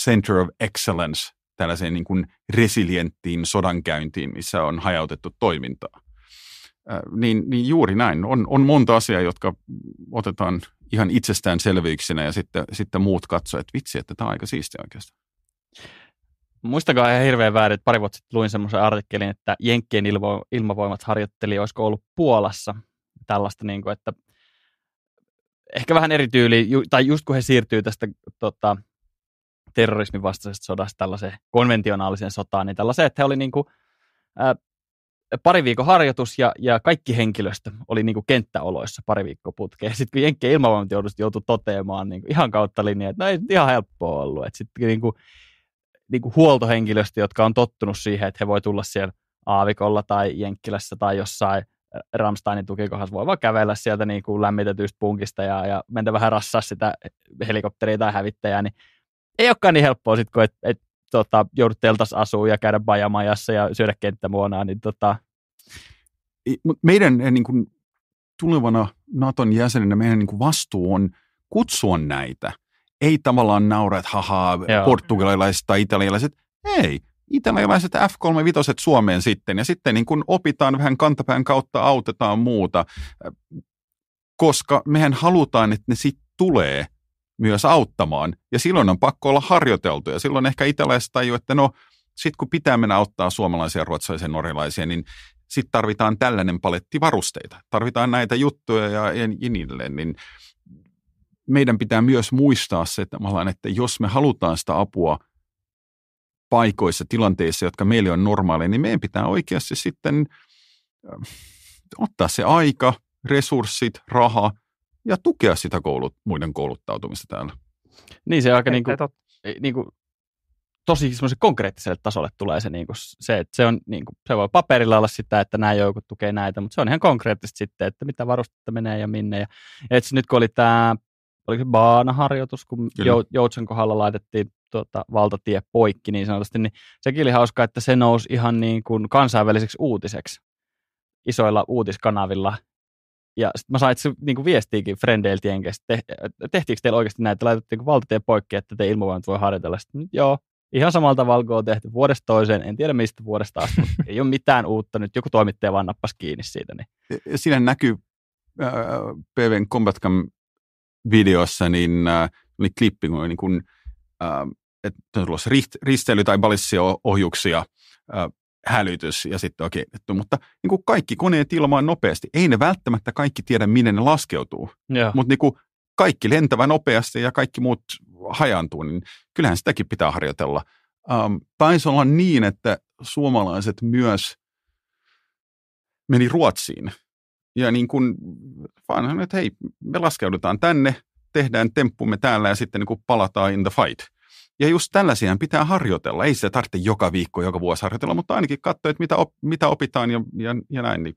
center of excellence tällaiseen niin kuin resilienttiin sodankäyntiin, missä on hajautettu toimintaa. Niin, niin juuri näin. On, on monta asiaa, jotka otetaan ihan itsestäänselvyyksinä ja sitten, sitten muut katsoivat, että vitsi, että tämä on aika siistiä oikeastaan. Muistakaa ihan hirveän väärin, että pari vuotta sitten luin semmoisen artikkelin, että Jenkkien ilmo, ilmavoimat harjoitteli, olisiko ollut Puolassa tällaista, niin kuin, että ehkä vähän eri tyyli, tai just kun he siirtyy tästä tota, terrorismin vastaisesta sodasta tällaiseen konventionaaliseen sotaan, niin tällaiseen, että he oli niin kuin, ää, pari viikon harjoitus ja, ja kaikki henkilöstö oli niin kuin kenttäoloissa pari viikkoa putkeen. Sitten kun Jenkkien ilmavoimat joutui, toteamaan niin kuin ihan kautta linjaa, että no ei ihan helppoa ollut. Et sitten niin kuin, niin kuin huoltohenkilöstö, jotka on tottunut siihen, että he voi tulla siellä aavikolla tai Jenkkilässä tai jossain Ramsteinin tukikohdassa voi vaan kävellä sieltä niin kuin lämmitetystä punkista ja, ja mennä vähän rassaa sitä helikopteria tai hävittäjää, niin ei olekaan niin helppoa sitten, kun et, et, tota, joudut teltas asuu ja käydä bajamajassa ja syödä kenttämuonaa, niin tota... Meidän eh, niin kuin, tulevana Naton jäsenenä meidän niin kuin vastuu on kutsua näitä. Ei tavallaan naura, että hahaa, portugalilaiset tai italialaiset. Ei, italialaiset F-35 Suomeen sitten, ja sitten niin kun opitaan vähän kantapään kautta, autetaan muuta, koska mehän halutaan, että ne sitten tulee myös auttamaan. Ja silloin on pakko olla harjoiteltu. Ja silloin ehkä italaiset tajuu, että no, sitten kun pitää mennä auttaa suomalaisia, ruotsalaisia, norjalaisia, niin sitten tarvitaan tällainen paletti varusteita. Tarvitaan näitä juttuja ja, ja niin edelleen. Niin meidän pitää myös muistaa se, että, että jos me halutaan sitä apua paikoissa, tilanteissa, jotka meille on normaaleja, niin meidän pitää oikeasti sitten ottaa se aika, resurssit, raha – ja tukea sitä koulut, muiden kouluttautumista täällä. Niin se aika niin kuin, niin kuin, tosi konkreettiselle tasolle tulee se, niin kuin, se että se, on, niin kuin, se voi paperilla olla sitä, että nämä joukot tukee näitä, mutta se on ihan konkreettista sitten, että mitä varustetta menee ja minne. Ja, et nyt kun oli tämä, oliko se baanaharjoitus, kun Jou, Joutsen kohdalla laitettiin tuota, valtatie poikki niin sanotusti, niin sekin oli hauska, että se nousi ihan niin kuin kansainväliseksi uutiseksi isoilla uutiskanavilla ja sitten mä sain niin viestiäkin frendeiltä jenkeistä, te, tehtiinkö teillä oikeasti näitä, laitatteko valtatie poikki, että te ilmavoimat voi harjoitella. Sitten, joo, ihan samalla tavalla kuin on tehty vuodesta toiseen, en tiedä mistä vuodesta asti, ei ole mitään uutta, nyt joku toimittaja vaan nappasi kiinni siitä. Niin. Siinä näkyy äh, PVn Combatcam videossa niin, äh, niin klippi, kun, niin kun äh, että on tulossa risteily- tai balissio ohjuksia äh, hälytys ja sitten on Okay. Mutta niin kuin kaikki koneet ilmaan nopeasti. Ei ne välttämättä kaikki tiedä, minne ne laskeutuu. Yeah. Mutta niin kuin kaikki lentävä nopeasti ja kaikki muut hajaantuu, niin kyllähän sitäkin pitää harjoitella. Ähm, taisi olla niin, että suomalaiset myös meni Ruotsiin. Ja niin kuin vaan että hei, me laskeudutaan tänne, tehdään temppumme täällä ja sitten niin kuin palataan in the fight – ja just tällaisia pitää harjoitella. Ei sitä tarvitse joka viikko, joka vuosi harjoitella, mutta ainakin katsoa, että mitä, op, mitä opitaan ja, ja, ja näin. Niin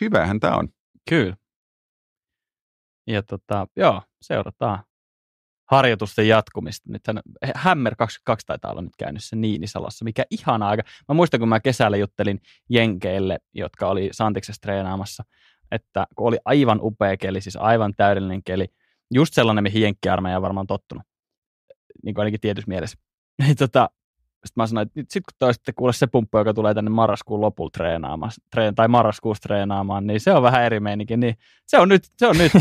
hyvähän tämä on. Kyllä. Ja tota, joo, seurataan harjoitusten jatkumista. Nythän Hammer 22 taitaa olla nyt se Niinisalossa, mikä ihana aika. Mä muistan, kun mä kesällä juttelin jenkeille, jotka oli Santiksessa treenaamassa, että kun oli aivan upea keli, siis aivan täydellinen keli, just sellainen, mihin jenkkiarmeija on varmaan tottunut niin kuin ainakin tietyssä mielessä. <laughs> Niin tota, sitten mä sanoin, että sitten kun toi sitten kuule se pumppu, joka tulee tänne marraskuun lopulla treenaamaan, treen, tai marraskuussa treenaamaan, niin se on vähän eri meininki, niin se on nyt, se on nyt.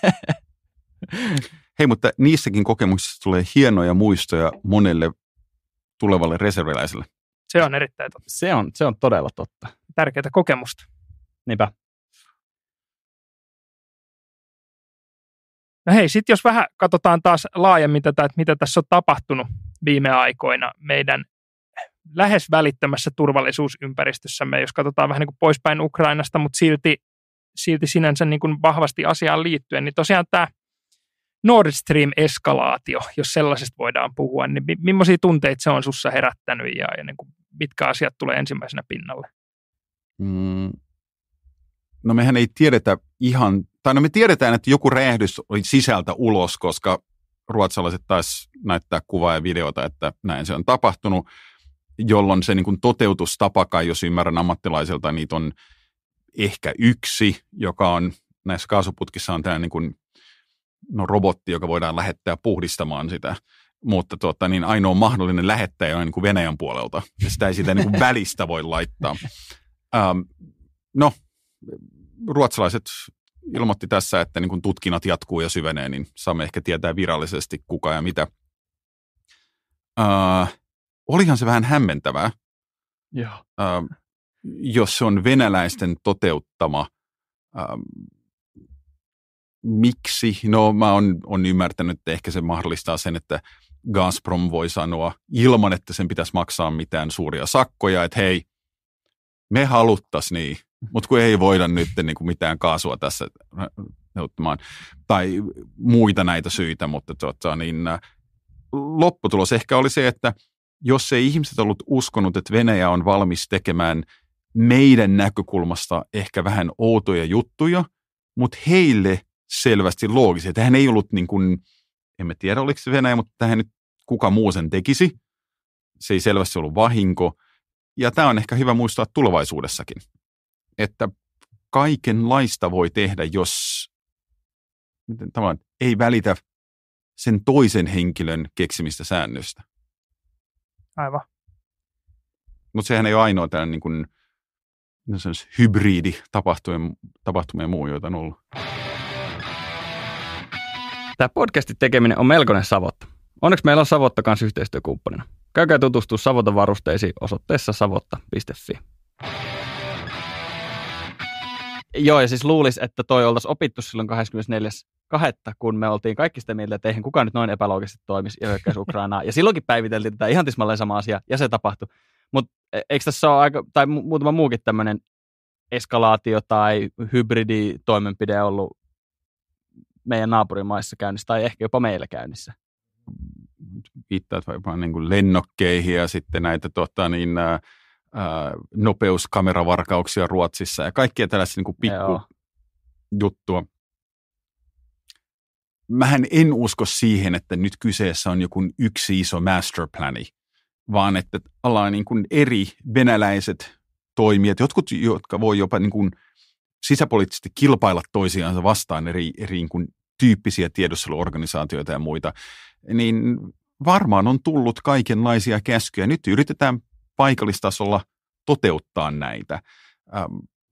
<laughs> <laughs> Hei, mutta niissäkin kokemuksissa tulee hienoja muistoja monelle tulevalle reserviläiselle. Se on erittäin totta. Se on, se on todella totta. Tärkeää kokemusta. Niinpä. No hei, sitten jos vähän katsotaan taas laajemmin tätä, että mitä tässä on tapahtunut viime aikoina meidän lähes välittömässä turvallisuusympäristössämme, jos katsotaan vähän niin kuin poispäin Ukrainasta, mutta silti, silti sinänsä niin kuin vahvasti asiaan liittyen, niin tosiaan tämä Nord Stream-eskalaatio, jos sellaisesta voidaan puhua, niin millaisia tunteita se on sussa herättänyt ja, ja niin kuin mitkä asiat tulee ensimmäisenä pinnalle? Mm, no mehän ei tiedetä ihan, tai no me tiedetään, että joku räjähdys oli sisältä ulos, koska ruotsalaiset taas näyttää kuvaa ja videota, että näin se on tapahtunut, jolloin se niin kuin toteutustapa kai, jos ymmärrän ammattilaiselta, niitä on ehkä yksi, joka on näissä kaasuputkissa on tämä niin kuin, no, robotti, joka voidaan lähettää puhdistamaan sitä mutta tuota, niin ainoa mahdollinen lähettäjä on niin kuin Venäjän puolelta. Ja sitä ei sitä niin kuin välistä voi laittaa. Ähm, no, ruotsalaiset ilmoitti tässä, että niin kun tutkinnat jatkuu ja syvenee, niin saamme ehkä tietää virallisesti kuka ja mitä. Äh, olihan se vähän hämmentävää, äh, jos se on venäläisten toteuttama. Äh, miksi? No mä oon, on ymmärtänyt, että ehkä se mahdollistaa sen, että Gazprom voi sanoa ilman, että sen pitäisi maksaa mitään suuria sakkoja, että hei, me haluttaisiin niin, mutta kun ei voida nyt niin kuin mitään kaasua tässä äh, neuttamaan, tai muita näitä syitä, mutta tota, niin, äh, lopputulos ehkä oli se, että jos ei ihmiset ollut uskonut, että Venäjä on valmis tekemään meidän näkökulmasta ehkä vähän outoja juttuja, mutta heille selvästi loogisia. Tähän ei ollut niin kuin, en mä tiedä oliko se Venäjä, mutta tähän nyt kuka muu sen tekisi. Se ei selvästi ollut vahinko. Ja tämä on ehkä hyvä muistaa tulevaisuudessakin että kaikenlaista voi tehdä, jos miten ei välitä sen toisen henkilön keksimistä säännöstä. Aivan. Mutta sehän ei ole ainoa tällainen niin kuin, no hybridi tapahtumien, tapahtumien muu, joita on ollut. Tämä podcastin tekeminen on melkoinen savotta. Onneksi meillä on Savotta kanssa yhteistyökumppanina. Käykää tutustua Savotan varusteisiin osoitteessa savotta.fi. Joo, ja siis luulisi, että toi oltaisiin opittu silloin 24.2., kun me oltiin kaikki sitä mieltä, että eihän kukaan nyt noin epäloogisesti toimisi ja hyökkäisi Ukrainaa. ja silloinkin päiviteltiin tätä ihan tismalleen sama asia, ja se tapahtui. Mutta e, eikö tässä ole aika, tai muutama muukin tämmöinen eskalaatio tai hybriditoimenpide ollut meidän naapurimaissa käynnissä tai ehkä jopa meillä käynnissä? Viittaat varmaan niin kuin lennokkeihin ja sitten näitä tota, niin, nopeuskameravarkauksia Ruotsissa ja kaikkea tällaista niin pikku juttua. Mähän en usko siihen, että nyt kyseessä on joku yksi iso masterplani, vaan että ollaan niin kuin eri venäläiset toimijat, jotkut, jotka voi jopa niin kuin sisäpoliittisesti kilpailla toisiaan vastaan eri, eri niin kuin tyyppisiä tiedusteluorganisaatioita ja muita, niin varmaan on tullut kaikenlaisia käskyjä. Nyt yritetään paikallistasolla toteuttaa näitä. Ähm,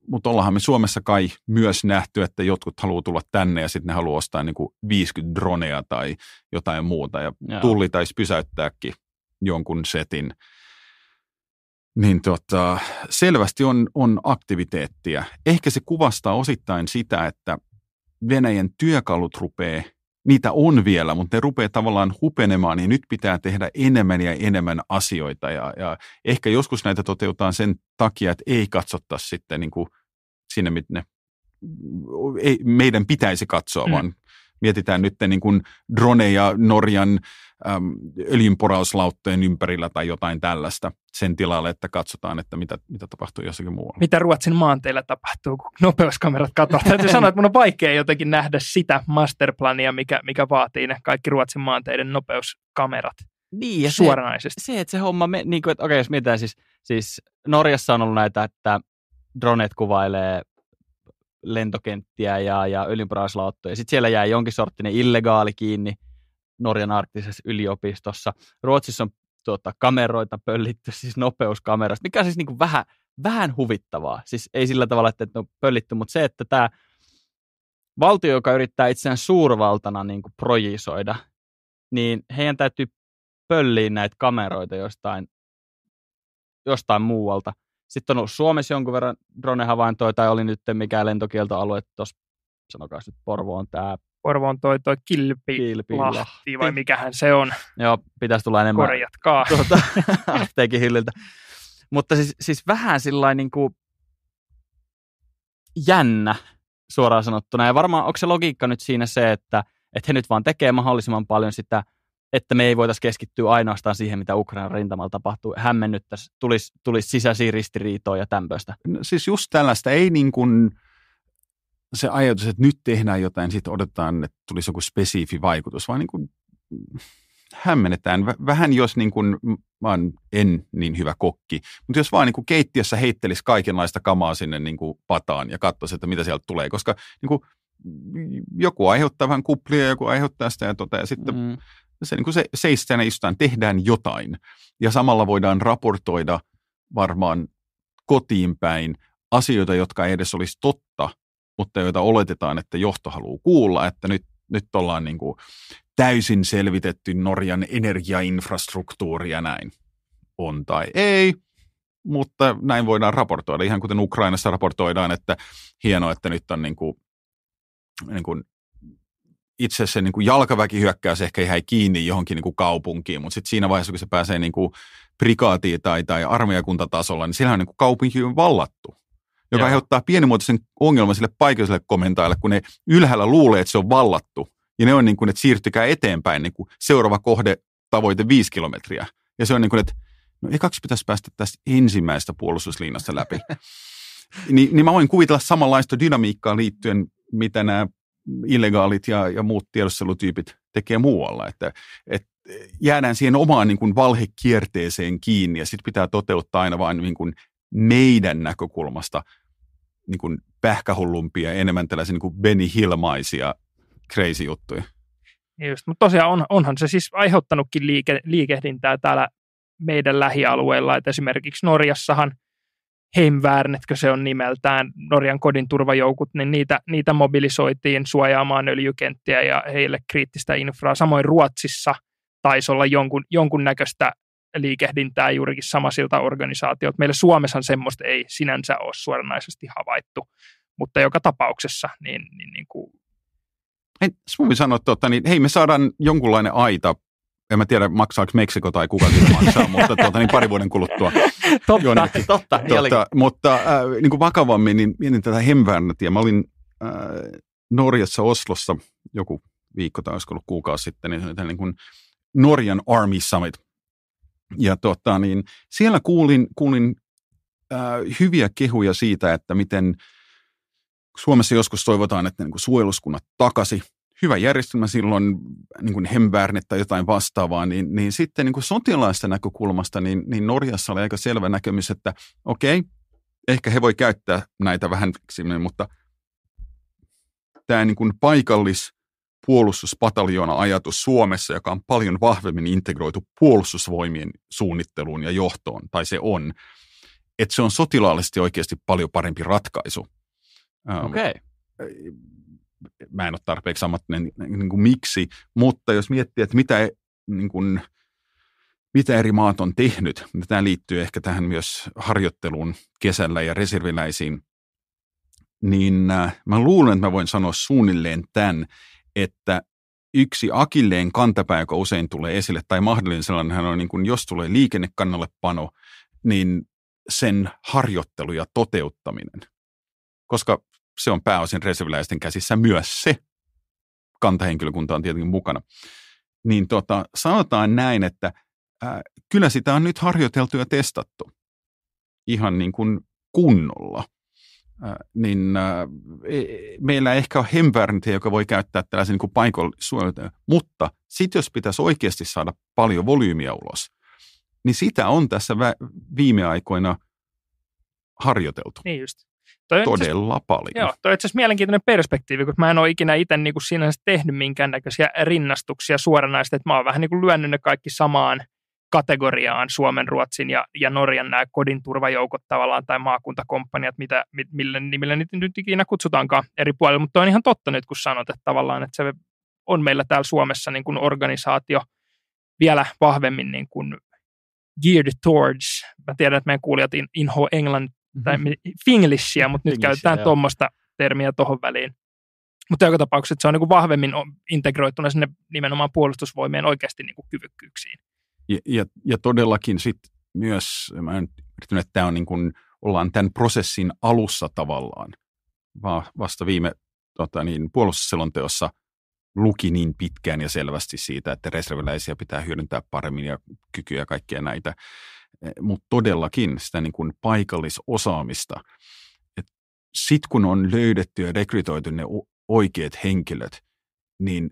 mutta ollaanhan me Suomessa kai myös nähty, että jotkut haluaa tulla tänne ja sitten ne haluaa ostaa niinku 50 dronea tai jotain muuta. Ja Jaa. tulli taisi pysäyttääkin jonkun setin. Niin tota, selvästi on, on aktiviteettia. Ehkä se kuvastaa osittain sitä, että Venäjän työkalut rupeaa niitä on vielä, mutta ne rupeaa tavallaan hupenemaan, niin nyt pitää tehdä enemmän ja enemmän asioita. Ja, ja ehkä joskus näitä toteutetaan sen takia, että ei katsottaisi sitten niin kuin sinne, ne, ei, meidän pitäisi katsoa, mm. vaan mietitään nyt niin kuin droneja Norjan äm, öljynporauslauttojen ympärillä tai jotain tällaista sen tilalle, että katsotaan, että mitä, mitä tapahtuu jossakin muualla. Mitä Ruotsin maanteilla tapahtuu, kun nopeuskamerat katsovat? Täytyy sanoa, että minun on vaikea jotenkin nähdä sitä masterplania, mikä, mikä vaatii ne kaikki Ruotsin maanteiden nopeuskamerat. Niin, ja suoranaisesti. Se, se, että se homma, me, niin kuin, että okei, okay, jos mietitään, siis, siis Norjassa on ollut näitä, että dronet kuvailee lentokenttiä ja, ja öljynporauslauttoja. Sitten siellä jää jonkin sorttinen illegaali kiinni Norjan arktisessa yliopistossa. Ruotsissa on tuota, kameroita pöllitty, siis nopeuskamerasta, mikä on siis niin kuin vähän, vähän huvittavaa. Siis ei sillä tavalla, että ne on pöllitty, mutta se, että tämä valtio, joka yrittää itseään suurvaltana niin kuin projisoida, niin heidän täytyy pölliä näitä kameroita jostain, jostain muualta – sitten on ollut Suomessa jonkun verran dronehavaintoja, tai oli nyt mikä lentokieltoalue tuossa, sanokaa nyt on tämä on toi, toi Kilpi, Kilpilahti, vai mikähän se on. Joo, pitäisi tulla enemmän. Korjatkaa. Tuota, <laughs> teikin hilliltä. Mutta siis, siis vähän sillä niin kuin jännä suoraan sanottuna. Ja varmaan onko se logiikka nyt siinä se, että, että he nyt vaan tekee mahdollisimman paljon sitä – että me ei voitaisiin keskittyä ainoastaan siihen, mitä Ukrainan rintamalla tapahtuu, hämmennyttäisi, tulisi, tulisi sisäisiä ristiriitoja ja tämmöistä. No, siis just tällaista, ei niin kuin se ajatus, että nyt tehdään jotain, sitten odotetaan, että tulisi joku spesifi vaikutus, vaan niin kuin hämmennetään. Vähän jos niin kuin, mä en niin hyvä kokki, mutta jos vaan niin kuin keittiössä heittelisi kaikenlaista kamaa sinne niin kuin pataan ja katsoisi, että mitä sieltä tulee, koska niin kuin, joku aiheuttaa vähän kuplia, joku aiheuttaa sitä ja, tota, ja sitten mm se, niin kuin se seistään ja istutaan, tehdään jotain. Ja samalla voidaan raportoida varmaan kotiin päin asioita, jotka ei edes olisi totta, mutta joita oletetaan, että johto haluaa kuulla, että nyt, nyt ollaan niin kuin täysin selvitetty Norjan energiainfrastruktuuri ja näin. On tai ei, mutta näin voidaan raportoida. Ihan kuten Ukrainassa raportoidaan, että hienoa, että nyt on niin kuin, niin kuin itse se niin jalkaväkihyökkäys ehkä ihan kiinni johonkin niin kuin kaupunkiin, mutta sitten siinä vaiheessa, kun se pääsee niin kuin prikaatiin tai, tai armeijakuntatasolla, niin siellä on niin kaupunki on vallattu, joka Joo. aiheuttaa pienimuotoisen ongelman sille paikalliselle komentajalle, kun ne ylhäällä luulee, että se on vallattu. Ja ne on niin kuin, että siirtykää eteenpäin, niin kuin seuraava kohde tavoite viisi kilometriä. Ja se on niin kuin, että no ekaksi pitäisi päästä tästä ensimmäisestä puolustuslinnasta läpi. <laughs> Ni, niin mä voin kuvitella samanlaista dynamiikkaa liittyen, mitä nämä illegaalit ja, ja muut tiedostelutyypit tekee muualla. Että, et jäädään siihen omaan niin kuin valhekierteeseen kiinni ja sitten pitää toteuttaa aina vain niin kuin meidän näkökulmasta niin kuin pähkähullumpia, enemmän tällaisia niin kuin Benny Hillmaisia crazy juttuja. Just, mutta tosiaan on, onhan se siis aiheuttanutkin liike, liikehdintää täällä meidän lähialueella, että esimerkiksi Norjassahan että se on nimeltään, Norjan kodin turvajoukut, niin niitä, niitä mobilisoitiin suojaamaan öljykenttiä ja heille kriittistä infraa. Samoin Ruotsissa taisi olla jonkun, jonkunnäköistä liikehdintää juurikin samasilta organisaatiot. Meillä Suomessa semmoista ei sinänsä ole suoranaisesti havaittu, mutta joka tapauksessa niin, niin, niin kuin... Hei, sanoa, että tuota, niin, hei, me saadaan jonkunlainen aita en mä tiedä maksaako Meksiko tai kuka sitä <laughs> maksaa, mutta tuota, niin pari vuoden kuluttua. totta, niin, totta. totta. mutta äh, niin kuin vakavammin, niin mietin tätä hemvärnätiä. Mä olin äh, Norjassa Oslossa joku viikko tai olisiko ollut kuukausi sitten, niin, niin kuin Norjan Army Summit. Ja tuota, niin siellä kuulin, kuulin äh, hyviä kehuja siitä, että miten Suomessa joskus toivotaan, että niin kuin suojeluskunnat takaisin, hyvä järjestelmä silloin, niin kuin Hemvärnet tai jotain vastaavaa, niin, niin sitten niin kuin sotilaista näkökulmasta, niin, niin Norjassa oli aika selvä näkemys, että okei, okay, ehkä he voi käyttää näitä vähän fiksimmin, mutta tämä niin kuin paikallis puolustuspataljona ajatus Suomessa, joka on paljon vahvemmin integroitu puolustusvoimien suunnitteluun ja johtoon, tai se on, että se on sotilaallisesti oikeasti paljon parempi ratkaisu. Ähm, okei. Okay. Äh, mä en ole tarpeeksi ammattinen niin, niin kuin miksi, mutta jos miettii, että mitä, e, niin kuin, mitä eri maat on tehnyt, niin tämä liittyy ehkä tähän myös harjoitteluun kesällä ja reserviläisiin, niin äh, mä luulen, että mä voin sanoa suunnilleen tämän, että yksi akilleen kantapää, joka usein tulee esille, tai mahdollinen sellainen on, niin kuin, jos tulee liikennekannalle pano, niin sen harjoittelu ja toteuttaminen. Koska se on pääosin reserviläisten käsissä myös se. Kantahenkilökunta on tietenkin mukana. Niin tota, sanotaan näin, että ää, kyllä sitä on nyt harjoiteltu ja testattu ihan niin kuin kunnolla. Ää, niin ää, e, meillä ehkä on hempärntiä, joka voi käyttää tällaisen niin paikallisuuden, mutta sitten jos pitäisi oikeasti saada paljon volyymiä ulos, niin sitä on tässä vä- viime aikoina harjoiteltu. Niin just. Toi Todella paljon. Joo, toi on itse asiassa mielenkiintoinen perspektiivi, kun mä en ole ikinä itse niin kuin sinänsä tehnyt minkäännäköisiä rinnastuksia suoranaisesti, että mä oon vähän niin kuin lyönnyt ne kaikki samaan kategoriaan Suomen, Ruotsin ja, ja Norjan nämä kodin turvajoukot tavallaan tai maakuntakomppaniat, mitä, millä nimillä niitä nyt ikinä kutsutaankaan eri puolilla. Mutta on ihan totta nyt, kun sanot, että tavallaan että se on meillä täällä Suomessa niin kuin organisaatio vielä vahvemmin niin kuin geared towards. Mä tiedän, että meidän kuulijat inhoa englannin Mm-hmm. tai Finglishia, mutta nyt Finglishia, käytetään tuommoista termiä tuohon väliin. Mutta joka tapauksessa se on niin kuin vahvemmin integroituna sinne nimenomaan puolustusvoimien oikeasti niin kuin kyvykkyyksiin. Ja, ja, ja todellakin sitten myös, mä yrittänyt, että tämä on niin kuin, ollaan tämän prosessin alussa tavallaan. vaan vasta viime tota niin, puolustusselonteossa luki niin pitkään ja selvästi siitä, että reserviläisiä pitää hyödyntää paremmin ja kykyjä ja kaikkia näitä. Eh, mutta todellakin sitä niin kuin paikallisosaamista. Sitten kun on löydetty ja rekrytoitu ne oikeat henkilöt, niin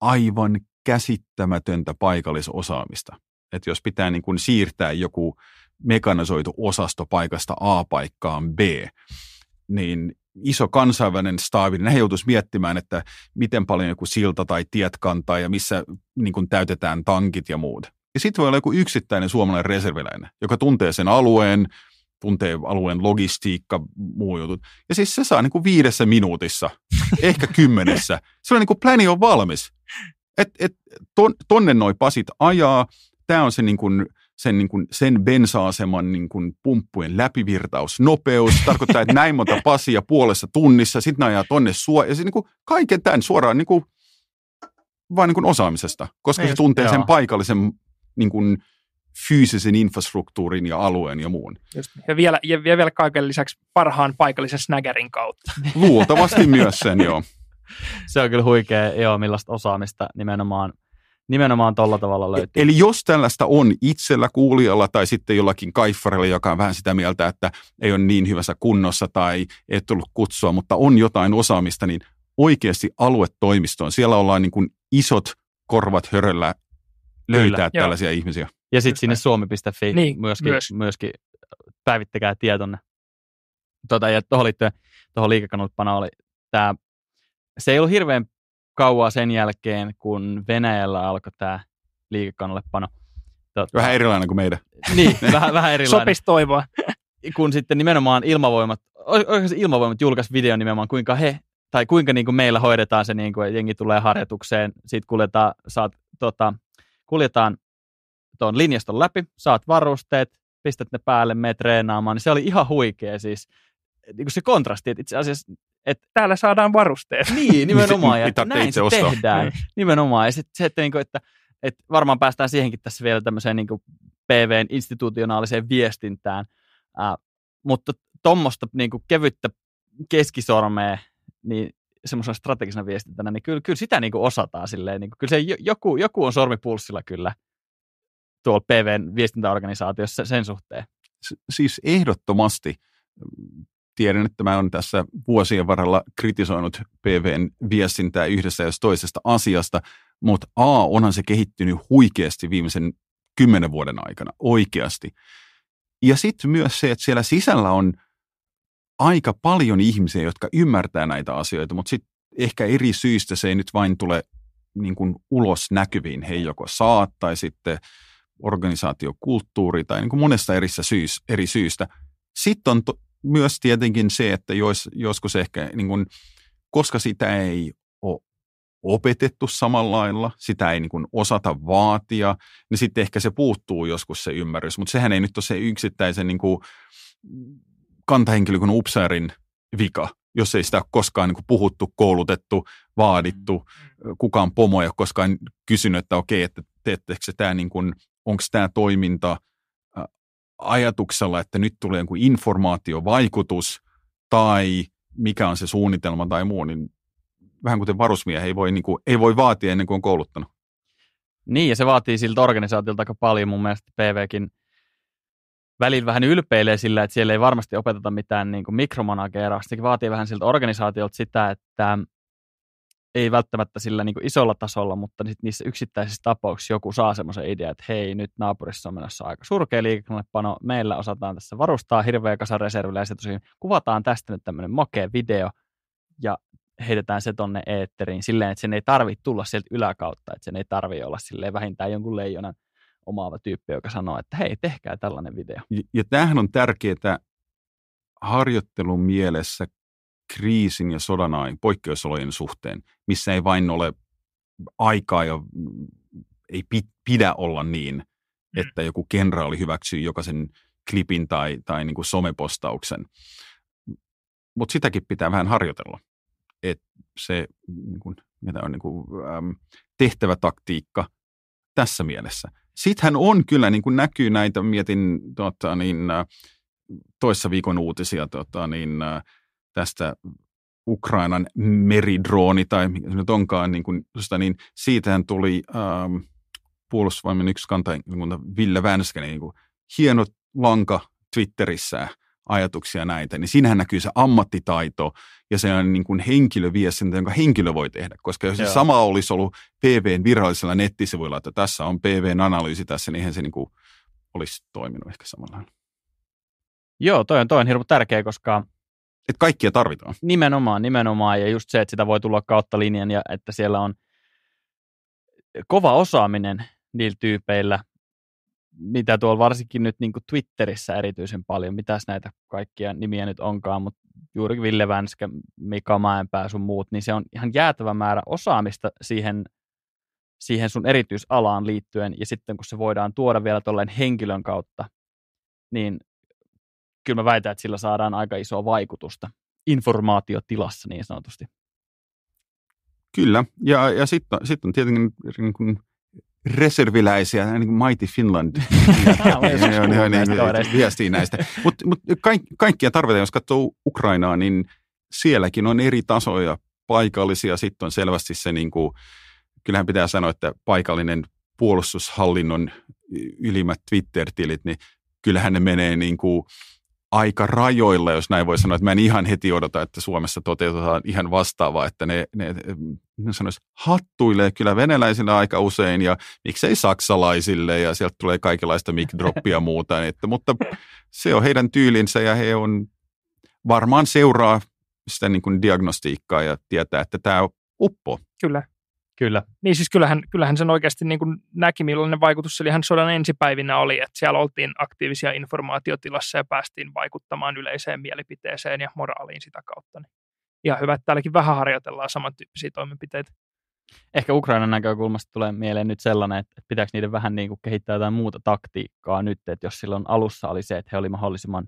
aivan käsittämätöntä paikallisosaamista. Et jos pitää niin kuin siirtää joku mekanisoitu osasto paikasta A paikkaan B, niin iso kansainvälinen staavi, niin he joutuisivat miettimään, että miten paljon joku silta tai tiet kantaa ja missä niin kuin täytetään tankit ja muut. Ja sitten voi olla joku yksittäinen suomalainen reserviläinen, joka tuntee sen alueen, tuntee alueen logistiikka, muu jutut. Ja siis se saa niin kuin viidessä minuutissa, <laughs> ehkä kymmenessä. Silloin niin kuin plani on valmis. Et, et, ton, tonne noi pasit ajaa. Tämä on se niin kuin, sen, niin kuin, sen bensa-aseman niin kuin pumppujen läpivirtaus, nopeus, <laughs> tarkoittaa, että näin monta pasia puolessa tunnissa, sitten ajaa tonne suo. ja se niin kuin, kaiken tämän suoraan niin kuin, vaan niin kuin osaamisesta, koska Ei, no se tuntee joo. sen paikallisen niin kuin fyysisen infrastruktuurin ja alueen ja muun. Just. Niin. Ja vielä, ja vielä kaiken lisäksi parhaan paikallisen snaggerin kautta. <laughs> Luultavasti myös sen, joo. Se on kyllä huikea, joo, millaista osaamista nimenomaan nimenomaan tuolla tavalla e- löytyy. Eli jos tällaista on itsellä kuulijalla tai sitten jollakin kaiffarilla, joka on vähän sitä mieltä, että ei ole niin hyvässä kunnossa tai ei tullut kutsua, mutta on jotain osaamista, niin oikeasti aluetoimistoon. Siellä ollaan niin kuin isot korvat höröllä löytää Kyllä, tällaisia joo. ihmisiä. Ja sitten sinne suomi.fi niin, myöskin, myös. myöskin päivittäkää tietonne. Tota, ja tuohon liittyen, tuohon liikekannallepanoon oli tämä, se ei ollut hirveän kauaa sen jälkeen, kun Venäjällä alkoi tämä liikekannallepano. Totta. Vähän erilainen kuin meidän. Niin, vähän, vähän erilainen. Sopisi toivoa. kun sitten nimenomaan ilmavoimat, oikeastaan ilmavoimat julkaisi videon nimenomaan, kuinka he, tai kuinka niin kuin meillä hoidetaan se, niin kuin, jengi tulee harjoitukseen, siitä kuljetaan, saat tota, kuljetaan tuon linjaston läpi, saat varusteet, pistät ne päälle, me treenaamaan, niin se oli ihan huikea siis. Niin kuin se kontrasti, että itse asiassa että täällä saadaan varusteet. Niin, <laughs> niin nimenomaan. ja että näin itse se ostaa. tehdään. Niin. Nimenomaan. Ja sitten se, että, niin kuin, että, että varmaan päästään siihenkin tässä vielä tämmöiseen niin kuin PVn institutionaaliseen viestintään. Äh, mutta tuommoista niin kevyttä keskisormea, niin semmoisena strategisena viestintänä, niin kyllä, kyllä sitä niin kuin osataan silleen. Niin kuin, kyllä se joku, joku on sormipulssilla kyllä tuolla PVn viestintäorganisaatiossa sen suhteen. Siis ehdottomasti tiedän, että mä olen tässä vuosien varrella kritisoinut PVn viestintää yhdessä jos toisesta asiasta, mutta A, onhan se kehittynyt huikeasti viimeisen kymmenen vuoden aikana, oikeasti. Ja sitten myös se, että siellä sisällä on – aika paljon ihmisiä, jotka ymmärtää näitä asioita, mutta sitten ehkä eri syistä se ei nyt vain tule niin kuin ulos näkyviin. He joko saa tai sitten organisaatiokulttuuri tai niin kuin monesta erissä syys, eri syystä. Sitten on to, myös tietenkin se, että jos, joskus ehkä, niin kuin, koska sitä ei ole opetettu samalla lailla, sitä ei niin kuin osata vaatia, niin sitten ehkä se puuttuu joskus se ymmärrys, mutta sehän ei nyt ole se yksittäisen niin kuin, kantahenkilökunnan upseerin vika, jos ei sitä ole koskaan niin kuin puhuttu, koulutettu, vaadittu. Mm, mm. Kukaan pomo ei ole koskaan kysynyt, että okei, että teettekö se tämä, niin onko tämä toiminta ajatuksella, että nyt tulee joku informaatiovaikutus tai mikä on se suunnitelma tai muu, niin vähän kuten varusmiehe ei voi, niin kuin, ei voi vaatia ennen kuin on kouluttanut. Niin, ja se vaatii siltä organisaatiolta aika paljon. Mun mielestä PVkin välillä vähän ylpeilee sillä, että siellä ei varmasti opeteta mitään niin kuin mikromanageerausta. Sekin vaatii vähän siltä organisaatiolta sitä, että ei välttämättä sillä niin kuin isolla tasolla, mutta niissä yksittäisissä tapauksissa joku saa semmoisen idean, että hei, nyt naapurissa on menossa aika surkea liikennepano, meillä osataan tässä varustaa hirveä kasa ja tosiaan kuvataan tästä nyt tämmöinen makea video ja heitetään se tonne eetteriin silleen, että sen ei tarvitse tulla sieltä yläkautta, että sen ei tarvitse olla silleen vähintään jonkun leijonan omaava tyyppi, joka sanoo, että hei, tehkää tällainen video. Ja, tämähän on tärkeää harjoittelun mielessä kriisin ja sodan ajan poikkeusolojen suhteen, missä ei vain ole aikaa ja ei pidä olla niin, mm. että joku kenraali hyväksyy jokaisen klipin tai, tai niin kuin somepostauksen. Mutta sitäkin pitää vähän harjoitella. Et se niin kuin, mitä on niin kuin, äm, tehtävätaktiikka tässä mielessä. Sittenhän on kyllä, niin kuin näkyy näitä, mietin tota, niin, äh, toissa viikon uutisia tota, niin, äh, tästä Ukrainan meridrooni tai mikä se nyt onkaan, niin, kuin, niin siitähän tuli ähm, puolustusvoimien yksi kantaja, niin Ville Vänskä, niin kuin, hieno lanka Twitterissä ajatuksia näitä, niin siinähän näkyy se ammattitaito ja se on niin kuin sen, jonka henkilö voi tehdä. Koska jos Joo. se sama olisi ollut PVn virallisella nettisivuilla, että tässä on PVn analyysi tässä, niin eihän se niin kuin olisi toiminut ehkä samalla Joo, toi on, toi on hirveän tärkeä, koska... et kaikkia tarvitaan. Nimenomaan, nimenomaan. Ja just se, että sitä voi tulla kautta linjan ja että siellä on kova osaaminen niillä tyypeillä, mitä tuolla varsinkin nyt niin Twitterissä erityisen paljon, mitäs näitä kaikkia nimiä nyt onkaan, mutta juuri Ville Vänskä, Mika Mäenpää sun muut, niin se on ihan jäätävä määrä osaamista siihen, siihen sun erityisalaan liittyen, ja sitten kun se voidaan tuoda vielä tuolleen henkilön kautta, niin kyllä mä väitän, että sillä saadaan aika isoa vaikutusta informaatiotilassa niin sanotusti. Kyllä, ja, ja sitten sit on tietenkin niin kuin reserviläisiä, niin kuin Mighty Finland <laughs> niin viestii näistä. Mutta mut kaik, kaikkia tarvitaan, jos katsoo Ukrainaa, niin sielläkin on eri tasoja paikallisia. Sitten on selvästi se, niin kuin, kyllähän pitää sanoa, että paikallinen puolustushallinnon ylimmät Twitter-tilit, niin kyllähän ne menee niin kuin aika rajoilla, jos näin voi sanoa, että mä en ihan heti odota, että Suomessa toteutetaan ihan vastaavaa, että ne, ne, ne sanois, hattuilee kyllä venäläisille aika usein ja miksei saksalaisille ja sieltä tulee kaikenlaista mikdroppia ja <laughs> muuta, niin että, mutta se on heidän tyylinsä ja he on varmaan seuraa sitä niin kuin diagnostiikkaa ja tietää, että tämä uppo. Kyllä. Kyllä. Niin siis kyllähän, kyllähän sen oikeasti niin kuin näki, millainen vaikutus eli ihan sodan ensipäivinä oli, että siellä oltiin aktiivisia informaatiotilassa ja päästiin vaikuttamaan yleiseen mielipiteeseen ja moraaliin sitä kautta. Niin ihan hyvä, että täälläkin vähän harjoitellaan samantyyppisiä toimenpiteitä. Ehkä Ukrainan näkökulmasta tulee mieleen nyt sellainen, että pitääkö niiden vähän niin kuin kehittää jotain muuta taktiikkaa nyt, että jos silloin alussa oli se, että he olivat mahdollisimman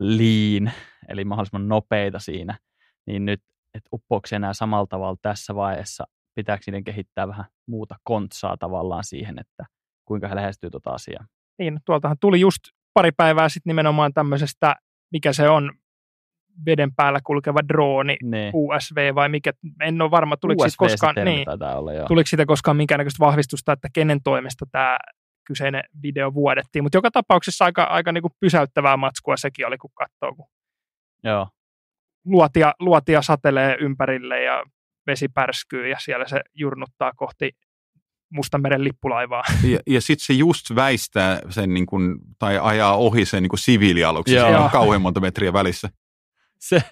lean, eli mahdollisimman nopeita siinä, niin nyt, että uppoako enää samalla tavalla tässä vaiheessa pitääkö niiden kehittää vähän muuta kontsaa tavallaan siihen, että kuinka he lähestyy tuota asiaa. Niin, tuoltahan tuli just pari päivää sitten nimenomaan tämmöisestä, mikä se on, veden päällä kulkeva drooni, ne. Niin. USV vai mikä, en ole varma, tuliko siitä koskaan, niin, olla, tuliko siitä koskaan minkäännäköistä vahvistusta, että kenen toimesta tämä kyseinen video vuodettiin, mutta joka tapauksessa aika, aika niin kuin pysäyttävää matskua sekin oli, kun katsoo, kun joo. Luotia, luotia satelee ympärille ja vesi pärskyy ja siellä se jurnuttaa kohti Mustanmeren lippulaivaa. <laughs> Ja, ja sitten se just väistää sen niin kun, tai ajaa ohi sen niin siviilialuksen. Joo. on kauhean monta metriä välissä. Se,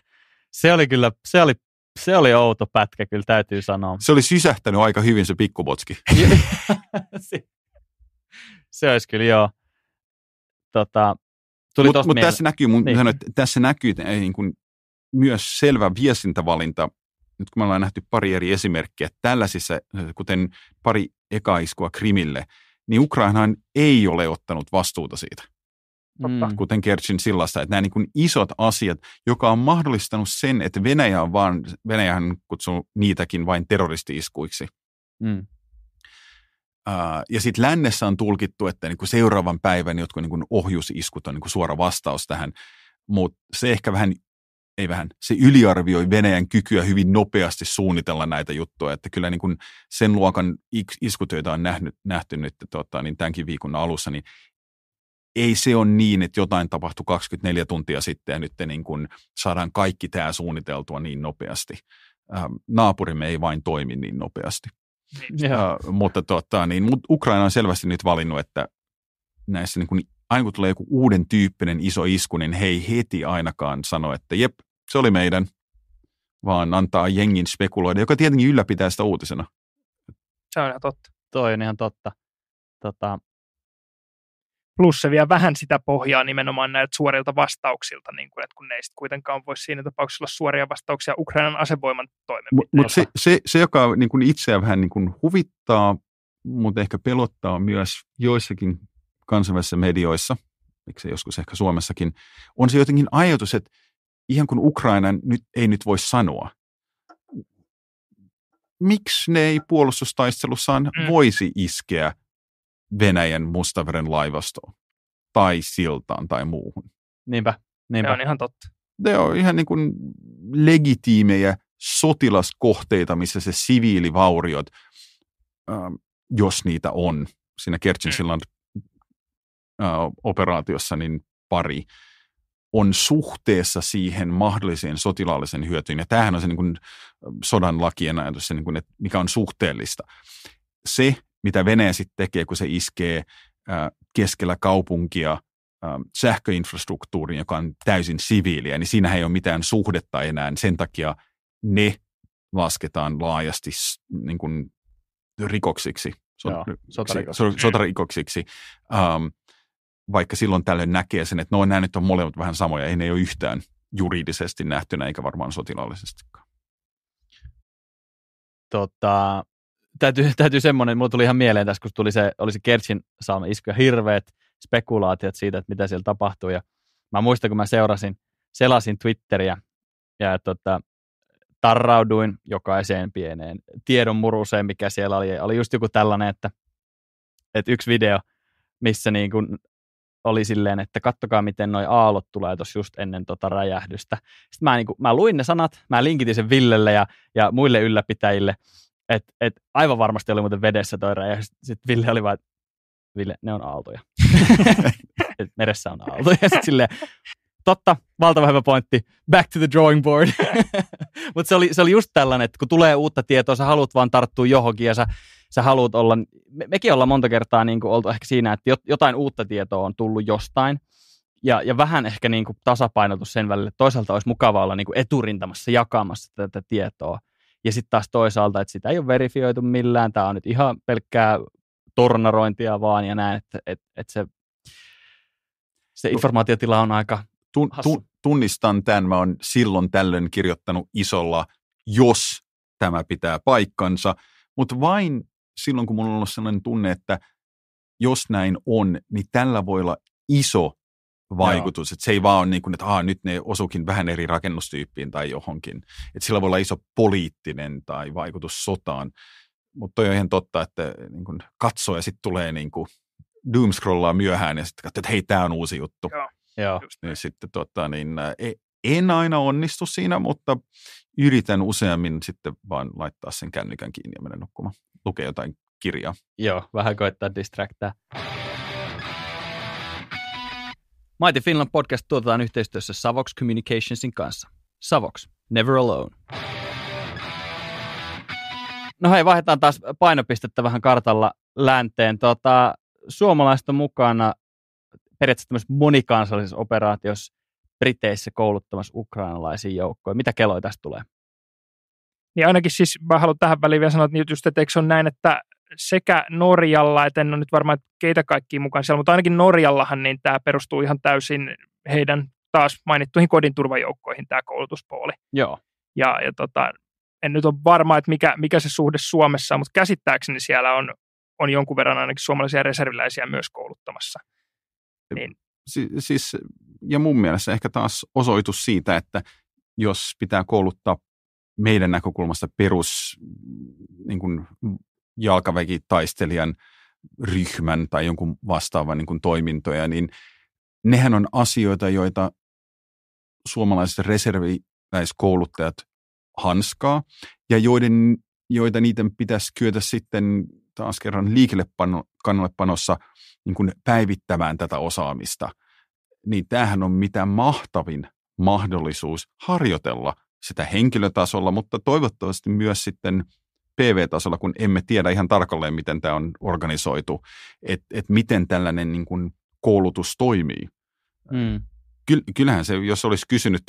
se oli kyllä, se oli, se oli outo pätkä kyllä täytyy sanoa. Se oli sysähtänyt aika hyvin se pikkubotski. <laughs> <laughs> se, se olisi kyllä joo. Tota, tuli Mutta mut, mut tässä näkyy, mun niin. sanoin, että tässä näkyy niin kun, myös selvä viestintävalinta nyt kun me ollaan nähty pari eri esimerkkiä tällaisissa, äh, kuten pari ekaiskua Krimille, niin Ukrainahan ei ole ottanut vastuuta siitä. Mm. Kuten Kertsin sillasta, että nämä niin kuin isot asiat, joka on mahdollistanut sen, että Venäjä on vaan, Venäjähän kutsuu niitäkin vain terroristiiskuiksi. Mm. Uh, Ja sitten lännessä on tulkittu, että niin kuin seuraavan päivän jotkut niin kuin ohjusiskut on niin kuin suora vastaus tähän, mutta se ehkä vähän ei vähän, se yliarvioi Venäjän kykyä hyvin nopeasti suunnitella näitä juttuja, että kyllä niin kuin sen luokan iskutöitä on nähnyt, nähty nyt tota, niin tämänkin viikon alussa, niin ei se ole niin, että jotain tapahtui 24 tuntia sitten ja nyt niin kuin saadaan kaikki tämä suunniteltua niin nopeasti. Ähm, naapurimme ei vain toimi niin nopeasti. Ja, niin. äh, mutta tota, niin, Ukraina on selvästi nyt valinnut, että näissä niin kuin aina kun tulee joku uuden tyyppinen iso isku, niin he ei heti ainakaan sano, että jep, se oli meidän, vaan antaa jengin spekuloida, joka tietenkin ylläpitää sitä uutisena. Se on ihan totta. Toi on ihan totta. Tota, plus se vielä vähän sitä pohjaa nimenomaan näiltä suorilta vastauksilta, niin kun, että kun ne ei kuitenkaan voi siinä tapauksessa olla suoria vastauksia Ukrainan asevoiman toimenpiteiltä. Mutta se, se, se, joka niin kun itseä vähän niin kun huvittaa, mutta ehkä pelottaa myös joissakin kansainvälisissä medioissa, miksei joskus ehkä Suomessakin, on se jotenkin ajatus, että ihan kuin Ukrainan nyt, ei nyt voi sanoa. Miksi ne ei puolustustaistelussaan mm. voisi iskeä Venäjän Mustaveren laivastoon tai siltaan tai muuhun? Niinpä, niinpä. Ne on ihan totta. Ne on ihan niin kuin legitiimejä sotilaskohteita, missä se siviilivauriot, äh, jos niitä on, siinä Kertsin mm. äh, operaatiossa niin pari – on suhteessa siihen mahdolliseen sotilaallisen hyötyyn. Ja tämähän on se niin kuin sodan lakien ajatus, se niin kuin, että mikä on suhteellista. Se, mitä Venäjä sitten tekee, kun se iskee keskellä kaupunkia sähköinfrastruktuuriin, joka on täysin siviiliä, niin siinä ei ole mitään suhdetta enää. Sen takia ne lasketaan laajasti niin kuin rikoksiksi, sot, Joo, sotarikoksiksi. sotarikoksiksi. Um, vaikka silloin tällöin näkee sen, että no nämä nyt on molemmat vähän samoja, ei ne ole yhtään juridisesti nähtynä eikä varmaan sotilaallisestikaan. Tota, täytyy, <laughs> täytyy semmoinen, mulla tuli ihan mieleen tässä, kun tuli se, oli se Kertsin saama isku ja hirveät spekulaatiot siitä, että mitä siellä tapahtuu. Ja mä muistan, kun mä seurasin, selasin Twitteriä ja tota, tarrauduin jokaiseen pieneen muruseen, mikä siellä oli. Ja oli just joku tällainen, että, että yksi video, missä niin kuin oli silleen, että kattokaa miten noi aallot tulee tuossa just ennen tota räjähdystä. Sitten mä, niin kuin, mä luin ne sanat, mä linkitin sen Villelle ja, ja muille ylläpitäjille, että et aivan varmasti oli muuten vedessä toi räjähdys. Sitten Ville oli vaan, että Ville, ne on aaltoja. <laughs> et meressä on aaltoja. Sitten silleen, totta, valtava hyvä pointti. Back to the drawing board. <laughs> Mutta se oli, se oli just tällainen, että kun tulee uutta tietoa, sä haluat vaan tarttua johonkin ja sä, sä haluat olla, me, mekin ollaan monta kertaa niin kuin oltu ehkä siinä, että jotain uutta tietoa on tullut jostain. Ja, ja vähän ehkä niin kuin tasapainotus sen välillä, että toisaalta olisi mukava olla niin kuin eturintamassa jakamassa tätä tietoa. Ja sitten taas toisaalta, että sitä ei ole verifioitu millään, tämä on nyt ihan pelkkää tornarointia vaan ja näin, että, että, että se, se no. informaatiotila on aika, tun, tun, tunnistan tämän, mä oon silloin tällöin kirjoittanut isolla, jos tämä pitää paikkansa, mutta vain silloin, kun mulla on ollut sellainen tunne, että jos näin on, niin tällä voi olla iso vaikutus. Että se ei vaan ole niin kuin, että Aa, nyt ne osuukin vähän eri rakennustyyppiin tai johonkin. Että sillä voi olla iso poliittinen tai vaikutus sotaan. Mutta toi on ihan totta, että niin katsoja katsoo ja sitten tulee niin kuin doomscrollaa myöhään ja sitten katsoo, että hei, tämä on uusi juttu. Joo. Joo. Just, niin sitten tota, niin, e, en aina onnistu siinä, mutta yritän useammin sitten vaan laittaa sen kännykän kiinni ja mennä nukkumaan. Lukee jotain kirjaa. Joo, vähän koittaa distraktaa. Mighty Finland podcast tuotetaan yhteistyössä Savox Communicationsin kanssa. Savox, never alone. No hei, vaihdetaan taas painopistettä vähän kartalla länteen. Tota, suomalaista mukana periaatteessa monikansallisessa operaatiossa Briteissä kouluttamassa ukrainalaisia joukkoja. Mitä keloja tästä tulee? Niin ainakin siis mä haluan tähän väliin vielä sanoa, että just, että eikö se ole näin, että sekä Norjalla, että en ole nyt varmaan keitä kaikki mukaan siellä, mutta ainakin Norjallahan niin tämä perustuu ihan täysin heidän taas mainittuihin kodin turvajoukkoihin tämä koulutuspooli. Joo. Ja, ja tota, en nyt ole varma, että mikä, mikä se suhde Suomessa on, mutta käsittääkseni siellä on, on jonkun verran ainakin suomalaisia reserviläisiä myös kouluttamassa. Niin. Si- siis, ja mun mielestä ehkä taas osoitus siitä, että jos pitää kouluttaa meidän näkökulmasta perus niin kuin jalkaväkitaistelijan ryhmän tai jonkun vastaavan niin kuin toimintoja, niin nehän on asioita, joita suomalaiset reserviläiskouluttajat hanskaa ja joiden, joita niiden pitäisi kyetä sitten taas kerran liikelle panossa niin kuin päivittämään tätä osaamista, niin tämähän on mitä mahtavin mahdollisuus harjoitella sitä henkilötasolla, mutta toivottavasti myös sitten PV-tasolla, kun emme tiedä ihan tarkalleen, miten tämä on organisoitu, että et miten tällainen niin kuin koulutus toimii. Mm. Kyllähän se, jos olisi kysynyt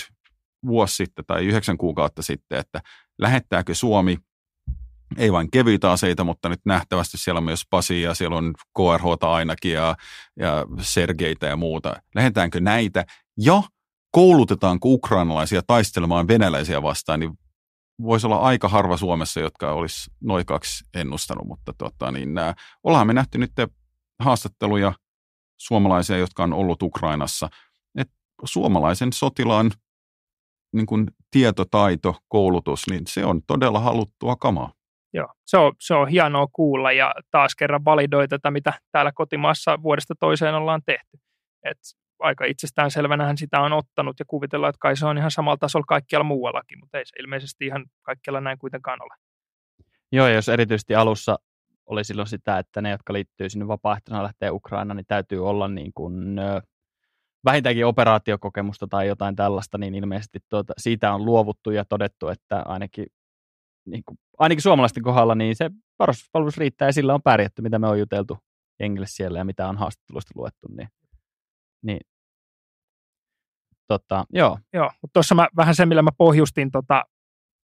vuosi sitten tai yhdeksän kuukautta sitten, että lähettääkö Suomi ei vain kevyitä aseita, mutta nyt nähtävästi siellä on myös Pasia, siellä on KRH ainakin ja, ja Sergeitä ja muuta. Lähdetäänkö näitä ja koulutetaanko ukrainalaisia taistelemaan venäläisiä vastaan, niin voisi olla aika harva Suomessa, jotka olisi noin kaksi ennustanut, mutta tota, niin nämä, ollaan me nähty nyt haastatteluja suomalaisia, jotka on ollut Ukrainassa, Et suomalaisen sotilaan niin kuin tietotaito, koulutus, niin se on todella haluttua kamaa. Joo. Se, on, se on hienoa kuulla ja taas kerran validoi tätä, mitä täällä kotimaassa vuodesta toiseen ollaan tehty. Et aika itsestäänselvänähän sitä on ottanut ja kuvitellaan, että kai se on ihan samalla tasolla kaikkialla muuallakin, mutta ei se ilmeisesti ihan kaikkialla näin kuitenkaan ole. Joo, jos erityisesti alussa oli silloin sitä, että ne, jotka liittyy sinne vapaaehtoisena lähtee Ukraina, niin täytyy olla niin kuin, vähintäänkin operaatiokokemusta tai jotain tällaista, niin ilmeisesti tuota, siitä on luovuttu ja todettu, että ainakin niin kuin, ainakin suomalaisten kohdalla, niin se varustuspalvelus riittää ja sillä on pärjätty, mitä me on juteltu jengille siellä ja mitä on haastatteluista luettu. Niin, niin tota, joo. Joo, mutta tuossa mä, vähän se, millä mä pohjustin tota,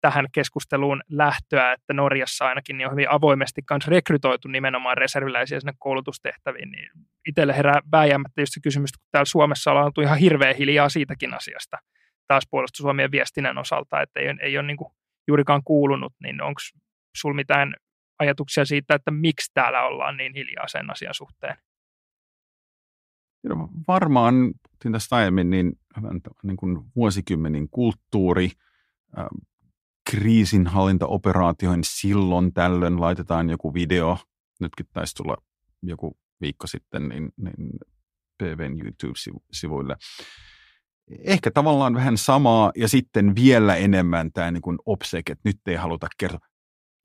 tähän keskusteluun lähtöä, että Norjassa ainakin niin on hyvin avoimesti myös rekrytoitu nimenomaan reserviläisiä sinne koulutustehtäviin, niin itselle herää vääjäämättä just se kysymys, kun täällä Suomessa ollaan oltu ihan hirveän hiljaa siitäkin asiasta taas puolustusuomien viestinnän osalta, että ei, ei ole niin kuin juurikaan kuulunut, niin onko sinulla mitään ajatuksia siitä, että miksi täällä ollaan niin hiljaa sen asian suhteen? No, varmaan, puhuttiin tästä aiemmin, niin, niin kuin vuosikymmenin kulttuuri, kriisinhallintaoperaatioihin silloin tällöin laitetaan joku video. Nytkin taisi tulla joku viikko sitten niin, niin PVn YouTube-sivuille ehkä tavallaan vähän samaa ja sitten vielä enemmän tämä niin kuin obsek, että nyt ei haluta kertoa.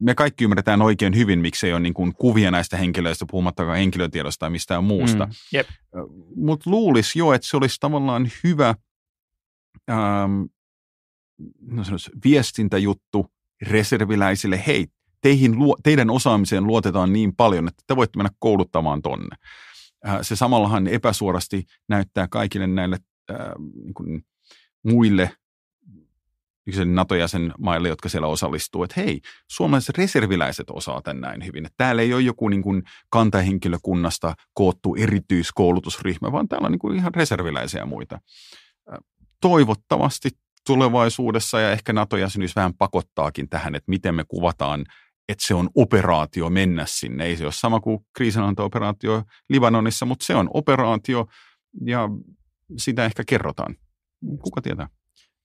Me kaikki ymmärretään oikein hyvin, miksi ei ole niin kuin kuvia näistä henkilöistä, puhumattakaan henkilötiedosta tai mistään muusta. Mm, yep. Mutta luulisi jo, että se olisi tavallaan hyvä ähm, no sanos, viestintäjuttu reserviläisille, hei, teihin, teidän osaamiseen luotetaan niin paljon, että te voitte mennä kouluttamaan tonne. Äh, se samallahan epäsuorasti näyttää kaikille näille ää, niin kuin muille NATO-jäsenmaille, jotka siellä osallistuu, että hei, suomalaiset reserviläiset osaa tämän näin hyvin. Että täällä ei ole joku niin kuin kantahenkilökunnasta koottu erityiskoulutusryhmä, vaan täällä on niin kuin ihan reserviläisiä ja muita. Toivottavasti tulevaisuudessa ja ehkä NATO-jäsenyys vähän pakottaakin tähän, että miten me kuvataan että se on operaatio mennä sinne. Ei se ole sama kuin kriisinhallintaoperaatio Libanonissa, mutta se on operaatio ja sitä ehkä kerrotaan. Kuka tietää?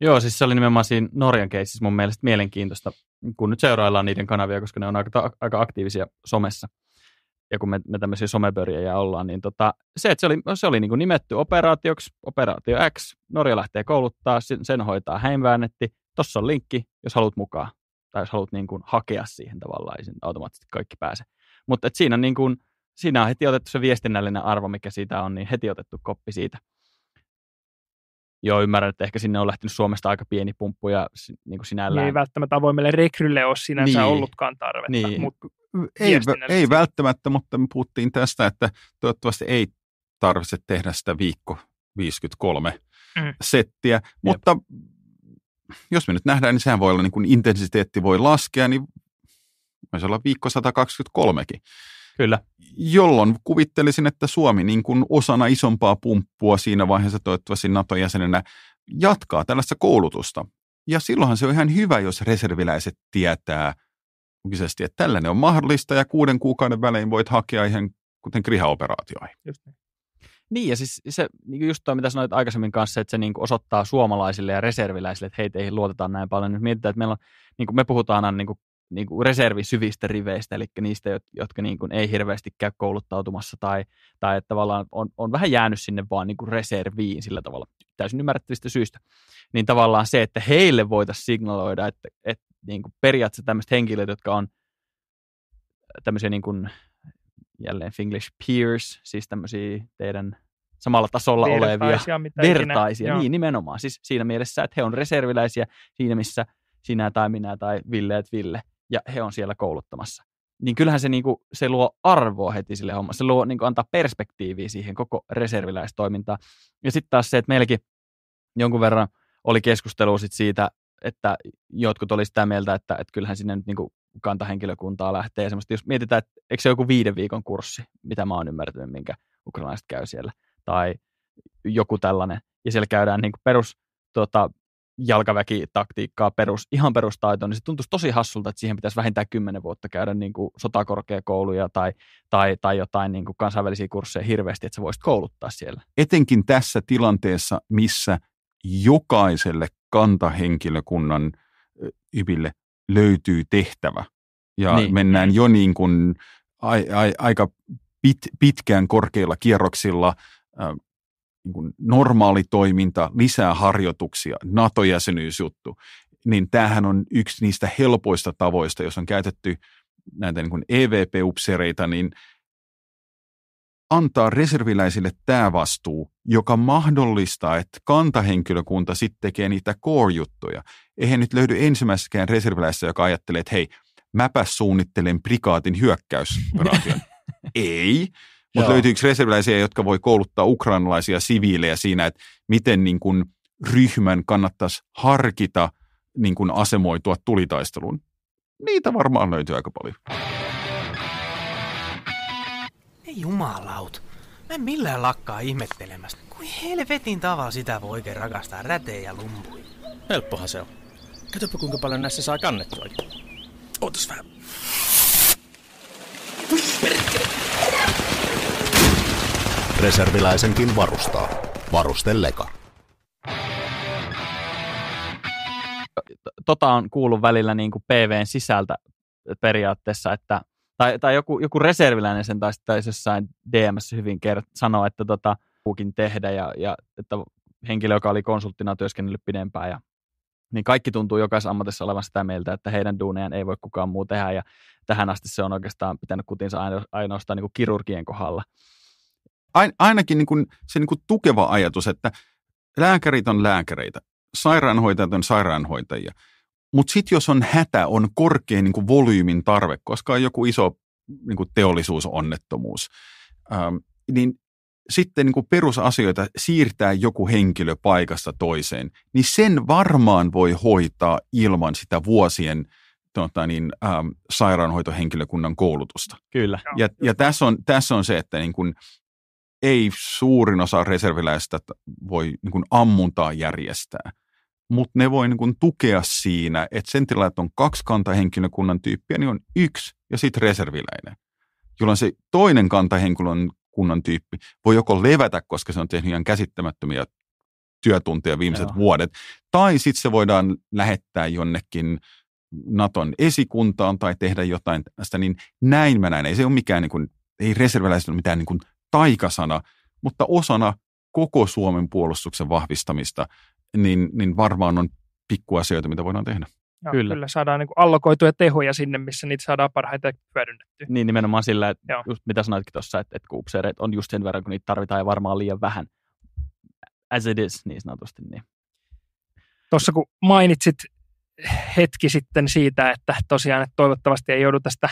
Joo, siis se oli nimenomaan siinä Norjan keississä mun mielestä mielenkiintoista, kun nyt seuraillaan niiden kanavia, koska ne on aika, aika aktiivisia somessa. Ja kun me, me tämmöisiä somepörjejä ollaan, niin tota, se, että se oli, se oli niin kuin nimetty operaatioksi, operaatio X, Norja lähtee kouluttaa, sen, hoitaa häinväännetti, tossa on linkki, jos haluat mukaan, tai jos haluat niin kuin hakea siihen tavallaan, niin automaattisesti kaikki pääsee. Mutta siinä niin kuin, siinä on heti otettu se viestinnällinen arvo, mikä siitä on, niin heti otettu koppi siitä – Joo, ymmärrän, että ehkä sinne on lähtenyt Suomesta aika pieni pumppu ja niin kuin sinällään. Niin ei välttämättä avoimelle rekrylle ole sinänsä niin. ollutkaan tarvetta. Niin. Mutta ei, ei välttämättä, mutta me puhuttiin tästä, että toivottavasti ei tarvitse tehdä sitä viikko 53 mm. settiä, Jep. mutta jos me nyt nähdään, niin sehän voi olla, niin kuin intensiteetti voi laskea, niin voisi olla viikko 123kin. Kyllä. Jolloin kuvittelisin, että Suomi niin kuin osana isompaa pumppua siinä vaiheessa toivottavasti NATO-jäsenenä jatkaa tällaista koulutusta. Ja silloinhan se on ihan hyvä, jos reserviläiset tietää julkisesti, että tällainen on mahdollista ja kuuden kuukauden välein voit hakea ihan kuten kriha-operaatioihin. Just niin. Niin, ja siis se, niin just tuo, mitä sanoit aikaisemmin kanssa, että se niin osoittaa suomalaisille ja reserviläisille, että heitä ei luoteta näin paljon. Nyt mietitään, että meillä on, niin kuin me puhutaan aina niin kuin niin kuin reservisyvistä riveistä, eli niistä, jotka niin kuin ei hirveästi käy kouluttautumassa tai, tai että tavallaan on, on vähän jäänyt sinne vaan niin kuin reserviin sillä tavalla täysin ymmärrettävistä syistä, niin tavallaan se, että heille voitaisiin signaloida, että, että niin kuin periaatteessa tämmöiset henkilöt, jotka on äh, tämmöisiä niin kuin, jälleen Finglish peers, siis tämmöisiä teidän samalla tasolla vertaisia, olevia vertaisia, ikinä. niin nimenomaan. Siis siinä mielessä, että he on reserviläisiä siinä, missä sinä tai minä tai Ville et Ville – ja he on siellä kouluttamassa. Niin kyllähän se, niin kuin, se luo arvoa heti sille hommalle. Se luo, niin kuin, antaa perspektiiviä siihen koko reserviläistoimintaan. Ja sitten taas se, että meilläkin jonkun verran oli keskustelua sit siitä, että jotkut oli sitä mieltä, että, että kyllähän sinne nyt niin kuin kantahenkilökuntaa lähtee. Semmosta, jos mietitään, että eikö se joku viiden viikon kurssi, mitä mä oon ymmärtänyt, minkä ukrainalaiset käy siellä, tai joku tällainen, ja siellä käydään niin kuin perus tota, jalkaväkitaktiikkaa, perus, ihan perustaito, niin se tuntuisi tosi hassulta, että siihen pitäisi vähintään kymmenen vuotta käydä niin kuin sotakorkeakouluja tai, tai, tai jotain niin kuin kansainvälisiä kursseja hirveästi, että sä voisit kouluttaa siellä. Etenkin tässä tilanteessa, missä jokaiselle kantahenkilökunnan yville löytyy tehtävä. Ja niin. mennään jo niin kuin ai, ai, aika pit, pitkään korkeilla kierroksilla niin kuin normaali toiminta, lisää harjoituksia, NATO-jäsenyysjuttu, niin tämähän on yksi niistä helpoista tavoista, jos on käytetty näitä niin kuin EVP-upseereita, niin antaa reserviläisille tämä vastuu, joka mahdollistaa, että kantahenkilökunta sitten tekee niitä core-juttuja. Eihän nyt löydy ensimmäisessäkään reserviläistä, joka ajattelee, että hei, mäpä suunnittelen prikaatin hyökkäysoperaation. <laughs> Ei, mutta löytyykö reserviläisiä, jotka voi kouluttaa ukrainalaisia siviilejä siinä, että miten niin kuin ryhmän kannattaisi harkita niin kuin asemoitua tulitaisteluun? Niitä varmaan löytyy aika paljon. Ei jumalaut. Mä en millään lakkaa ihmettelemästä. Kuin helvetin tavalla sitä voi oikein rakastaa rätejä ja lumpui. Helppohan se on. Katsopa kuinka paljon näissä saa kannettua. Ootas vähän. Perkele. Reserviläisenkin varustaa. Varuste leka. Tota on kuullut välillä niin kuin PVn sisältä periaatteessa, että tai, tai joku, joku reserviläinen sen taisi, taisi jossain DMS hyvin kert- sanoa, että tota, kukin tehdä ja, ja että henkilö, joka oli konsulttina työskennellyt pidempään ja niin kaikki tuntuu jokaisessa ammatissa olevan sitä mieltä, että heidän duuneen ei voi kukaan muu tehdä ja tähän asti se on oikeastaan pitänyt kutinsa ainoastaan niin kuin kirurgien kohdalla ainakin niin kuin se niin kuin tukeva ajatus, että lääkärit on lääkäreitä, sairaanhoitajat on sairaanhoitajia. Mutta sitten jos on hätä, on korkea niin kuin volyymin tarve, koska on joku iso niin kuin teollisuusonnettomuus, ähm, niin sitten niin kuin perusasioita siirtää joku henkilö paikasta toiseen, niin sen varmaan voi hoitaa ilman sitä vuosien tuota, niin, ähm, sairaanhoitohenkilökunnan koulutusta. Kyllä. Ja, ja tässä, on, tässä on se, että niin kuin ei suurin osa reserviläistä voi niin kuin ammuntaa järjestää, mutta ne voi niin kuin tukea siinä, että sentiläät on kaksi kantahenkilökunnan tyyppiä, niin on yksi ja sitten reserviläinen, jolloin se toinen kantahenkilökunnan tyyppi voi joko levätä, koska se on tehnyt ihan käsittämättömiä työtunteja viimeiset Joo. vuodet, tai sitten se voidaan lähettää jonnekin Naton esikuntaan tai tehdä jotain tästä, niin näin mä näen. Ei se ole mikään, niin kuin, ei reserviläiset ole mitään niin kuin taikasana, mutta osana koko Suomen puolustuksen vahvistamista, niin, niin varmaan on pikkuasioita, mitä voidaan tehdä. Joo, kyllä. kyllä, saadaan niin allokoituja tehoja sinne, missä niitä saadaan parhaiten hyödynnettyä. Niin, nimenomaan sillä, että Joo. just mitä sanoitkin tuossa, että, että kuupseereet on just sen verran, kun niitä tarvitaan ja varmaan liian vähän. As it is, niin sanotusti. Niin. Tuossa kun mainitsit hetki sitten siitä, että tosiaan että toivottavasti ei joudu tästä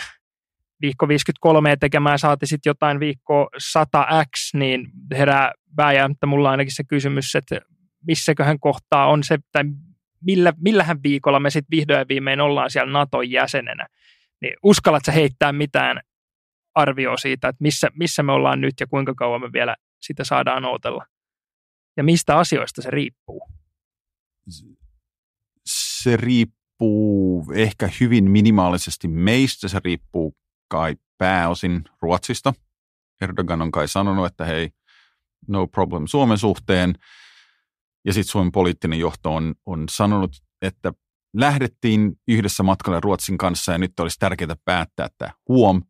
viikko 53 tekemään, saati sitten jotain viikko 100x, niin herää vääjäämättä mulla ainakin se kysymys, että missäköhän kohtaa on se, tai millä, millähän viikolla me sitten vihdoin ja viimein ollaan siellä Naton jäsenenä. Niin uskallatko heittää mitään arvioa siitä, että missä, missä me ollaan nyt ja kuinka kauan me vielä sitä saadaan odotella? Ja mistä asioista se riippuu? Se riippuu ehkä hyvin minimaalisesti meistä, se riippuu kai pääosin Ruotsista. Erdogan on kai sanonut, että hei, no problem Suomen suhteen. Ja sitten Suomen poliittinen johto on, on sanonut, että lähdettiin yhdessä matkalle Ruotsin kanssa ja nyt olisi tärkeää päättää, että huom,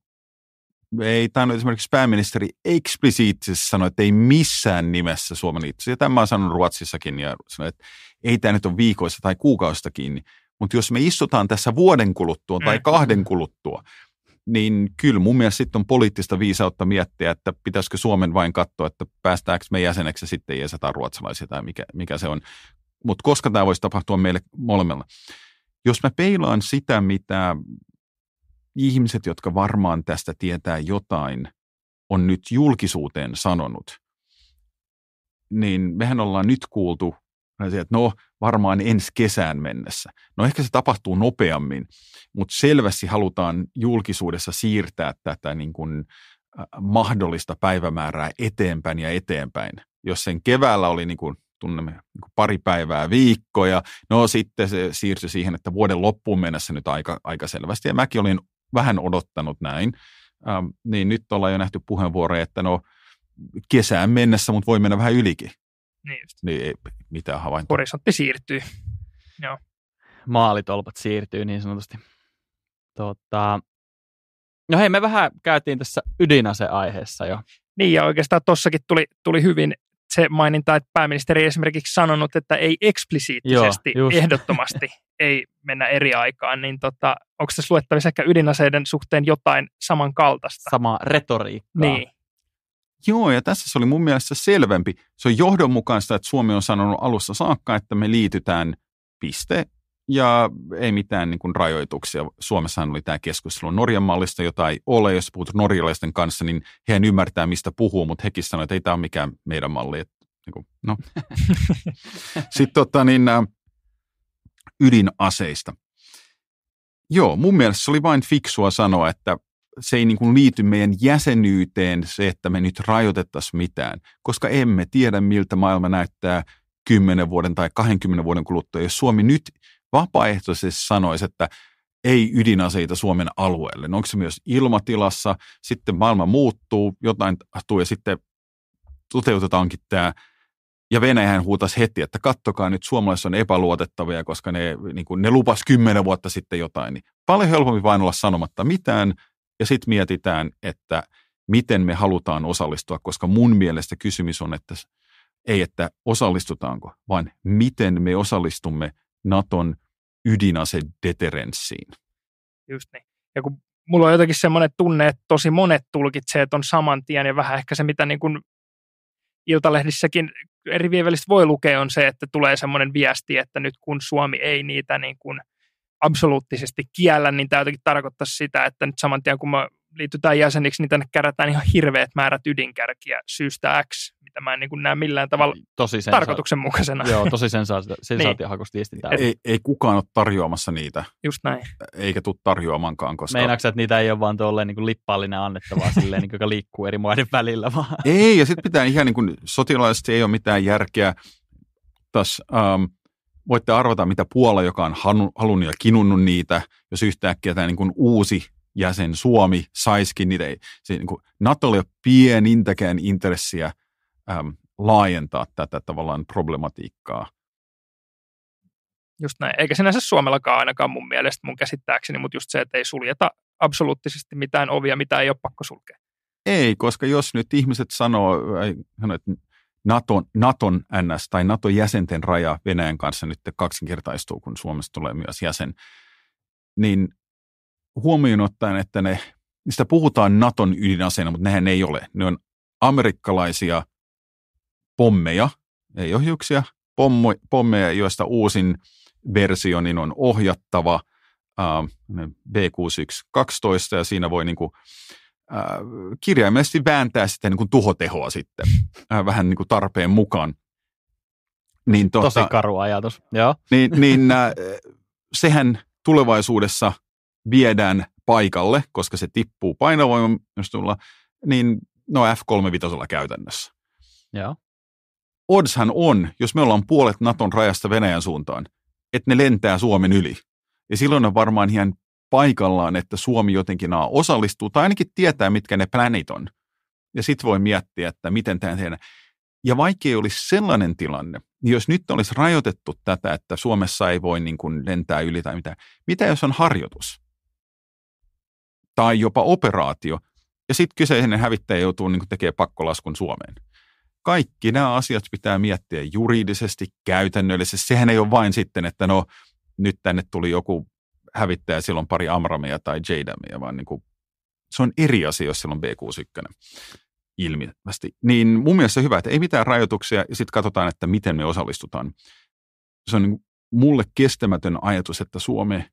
ei tainnut esimerkiksi pääministeri eksplisiittisesti sanoa, että ei missään nimessä Suomen liittyisi. Ja tämä on sanonut Ruotsissakin ja sanoin, että ei tämä nyt ole viikoista tai kuukausista kiinni. Mutta jos me istutaan tässä vuoden kuluttua tai mm, mm. kahden kuluttua, niin kyllä mun mielestä sitten on poliittista viisautta miettiä, että pitäisikö Suomen vain katsoa, että päästäänkö me jäseneksi sitten jäsetään ruotsalaisia tai mikä, mikä se on. Mutta koska tämä voisi tapahtua meille molemmilla. Jos mä peilaan sitä, mitä ihmiset, jotka varmaan tästä tietää jotain, on nyt julkisuuteen sanonut, niin mehän ollaan nyt kuultu että no varmaan ensi kesään mennessä. No ehkä se tapahtuu nopeammin, mutta selvästi halutaan julkisuudessa siirtää tätä niin kuin äh, mahdollista päivämäärää eteenpäin ja eteenpäin. Jos sen keväällä oli niin kuin tunnemme niin pari päivää viikkoja. No sitten se siirtyi siihen, että vuoden loppuun mennessä nyt aika, aika selvästi. Ja mäkin olin vähän odottanut näin. Ähm, niin nyt ollaan jo nähty puheenvuoroja, että no kesään mennessä, mutta voi mennä vähän ylikin. Niin, just. niin ei mitään havaintoa. Horisontti siirtyy. Joo. Maalitolpat siirtyy niin sanotusti. Tota, no hei, me vähän käytiin tässä ydinase-aiheessa jo. Niin, ja oikeastaan tuossakin tuli, tuli hyvin se maininta, että pääministeri esimerkiksi sanonut, että ei eksplisiittisesti, Joo, ehdottomasti <laughs> ei mennä eri aikaan, niin tota, onko tässä luettavissa ehkä ydinaseiden suhteen jotain samankaltaista? Samaa retoriikkaa. Niin, Joo, ja tässä se oli mun mielestä selvempi. Se on johdonmukaista, että Suomi on sanonut alussa saakka, että me liitytään piste ja ei mitään niin kuin rajoituksia. Suomessa oli tämä keskustelu Norjan mallista, jota ei ole. Jos puhut norjalaisten kanssa, niin he ymmärtää, mistä puhuu, mutta hekin sanoivat, että ei tämä ole mikään meidän malli. Että, niin kuin, no. <laughs> Sitten tota, niin, ydinaseista. Joo, mun mielestä se oli vain fiksua sanoa, että se ei niin kuin liity meidän jäsenyyteen se, että me nyt rajoitettaisiin mitään, koska emme tiedä, miltä maailma näyttää 10 vuoden tai 20 vuoden kuluttua. Jos Suomi nyt vapaaehtoisesti sanoisi, että ei ydinaseita Suomen alueelle, no onko se myös ilmatilassa, sitten maailma muuttuu, jotain tuu ja sitten toteutetaankin tämä ja Venäjähän huutaisi heti, että kattokaa nyt suomalaiset on epäluotettavia, koska ne, niin kuin, ne lupas kymmenen vuotta sitten jotain. Niin paljon helpompi vain olla sanomatta mitään – ja sitten mietitään, että miten me halutaan osallistua, koska mun mielestä kysymys on, että ei, että osallistutaanko, vaan miten me osallistumme Naton ydinasedeterenssiin. Just niin. Ja kun mulla on jotenkin semmoinen tunne, että tosi monet tulkitsee on saman tien ja vähän ehkä se, mitä niin kuin iltalehdissäkin eri vievelistä voi lukea, on se, että tulee semmoinen viesti, että nyt kun Suomi ei niitä niin kuin – absoluuttisesti kiellä, niin tämä jotenkin tarkoittaa sitä, että nyt saman tien kun me liitytään jäseniksi, niin tänne kerätään ihan hirveät määrät ydinkärkiä syystä X, mitä mä en niin näe millään tavalla niin, tosi sensa- tarkoituksenmukaisena. Joo, tosi sensa- <laughs> niin. viestintää. Ei, ei kukaan ole tarjoamassa niitä. Just näin. Eikä tule tarjoamankaan koska. Meinaatko, että niitä ei ole vaan tuolleen niin lippaallinen annettavaa, <laughs> silleen, niin kuin, joka liikkuu eri maiden välillä vaan? Ei, ja sitten pitää ihan niin kuin, sotilaallisesti ei ole mitään järkeä. Tässä, um, voitte arvata, mitä Puola, joka on halunnut ja kinunnut niitä, jos yhtäkkiä tämä niin kuin uusi jäsen Suomi saisikin niitä. se, niin kuin, NATO ei ole pienintäkään intressiä äm, laajentaa tätä tavallaan problematiikkaa. Just näin. Eikä sinänsä Suomellakaan ainakaan mun mielestä, mun käsittääkseni, mutta just se, että ei suljeta absoluuttisesti mitään ovia, mitä ei ole pakko sulkea. Ei, koska jos nyt ihmiset sanoo että Naton, Naton NS tai Naton jäsenten raja Venäjän kanssa nyt kaksinkertaistuu, kun Suomesta tulee myös jäsen, niin huomioon ottaen, että ne, niistä puhutaan Naton ydinaseena, mutta nehän ei ole. Ne on amerikkalaisia pommeja, ei ohjuksia, pommo, pommeja, joista uusin versio niin on ohjattava äh, B6112 ja siinä voi niin kuin, Äh, kirjaimellisesti vääntää sitä niin kuin tuhotehoa sitten äh, vähän niin kuin tarpeen mukaan. Niin, tuota, Tosi karu ajatus, joo. Niin, niin äh, sehän tulevaisuudessa viedään paikalle, koska se tippuu jos tulla niin no F-35 käytännössä. Joo. Odshan on, jos me ollaan puolet Naton rajasta Venäjän suuntaan, että ne lentää Suomen yli. Ja silloin on varmaan ihan paikallaan, että Suomi jotenkin osallistuu tai ainakin tietää, mitkä ne planit on. Ja sitten voi miettiä, että miten tämä tehdään. Ja ei olisi sellainen tilanne, niin jos nyt olisi rajoitettu tätä, että Suomessa ei voi niin kuin lentää yli tai mitä, mitä jos on harjoitus? Tai jopa operaatio, ja sitten kyseinen hävittäjä joutuu niin tekemään pakkolaskun Suomeen. Kaikki nämä asiat pitää miettiä juridisesti, käytännöllisesti. Sehän ei ole vain sitten, että no nyt tänne tuli joku hävittäjä, silloin pari Amramia tai Jadamia, vaan niin kuin, se on eri asia, jos silloin B61 ilmiömästi. Niin mun mielestä hyvä, että ei mitään rajoituksia ja sitten katsotaan, että miten me osallistutaan. Se on niin kuin mulle kestämätön ajatus, että Suomen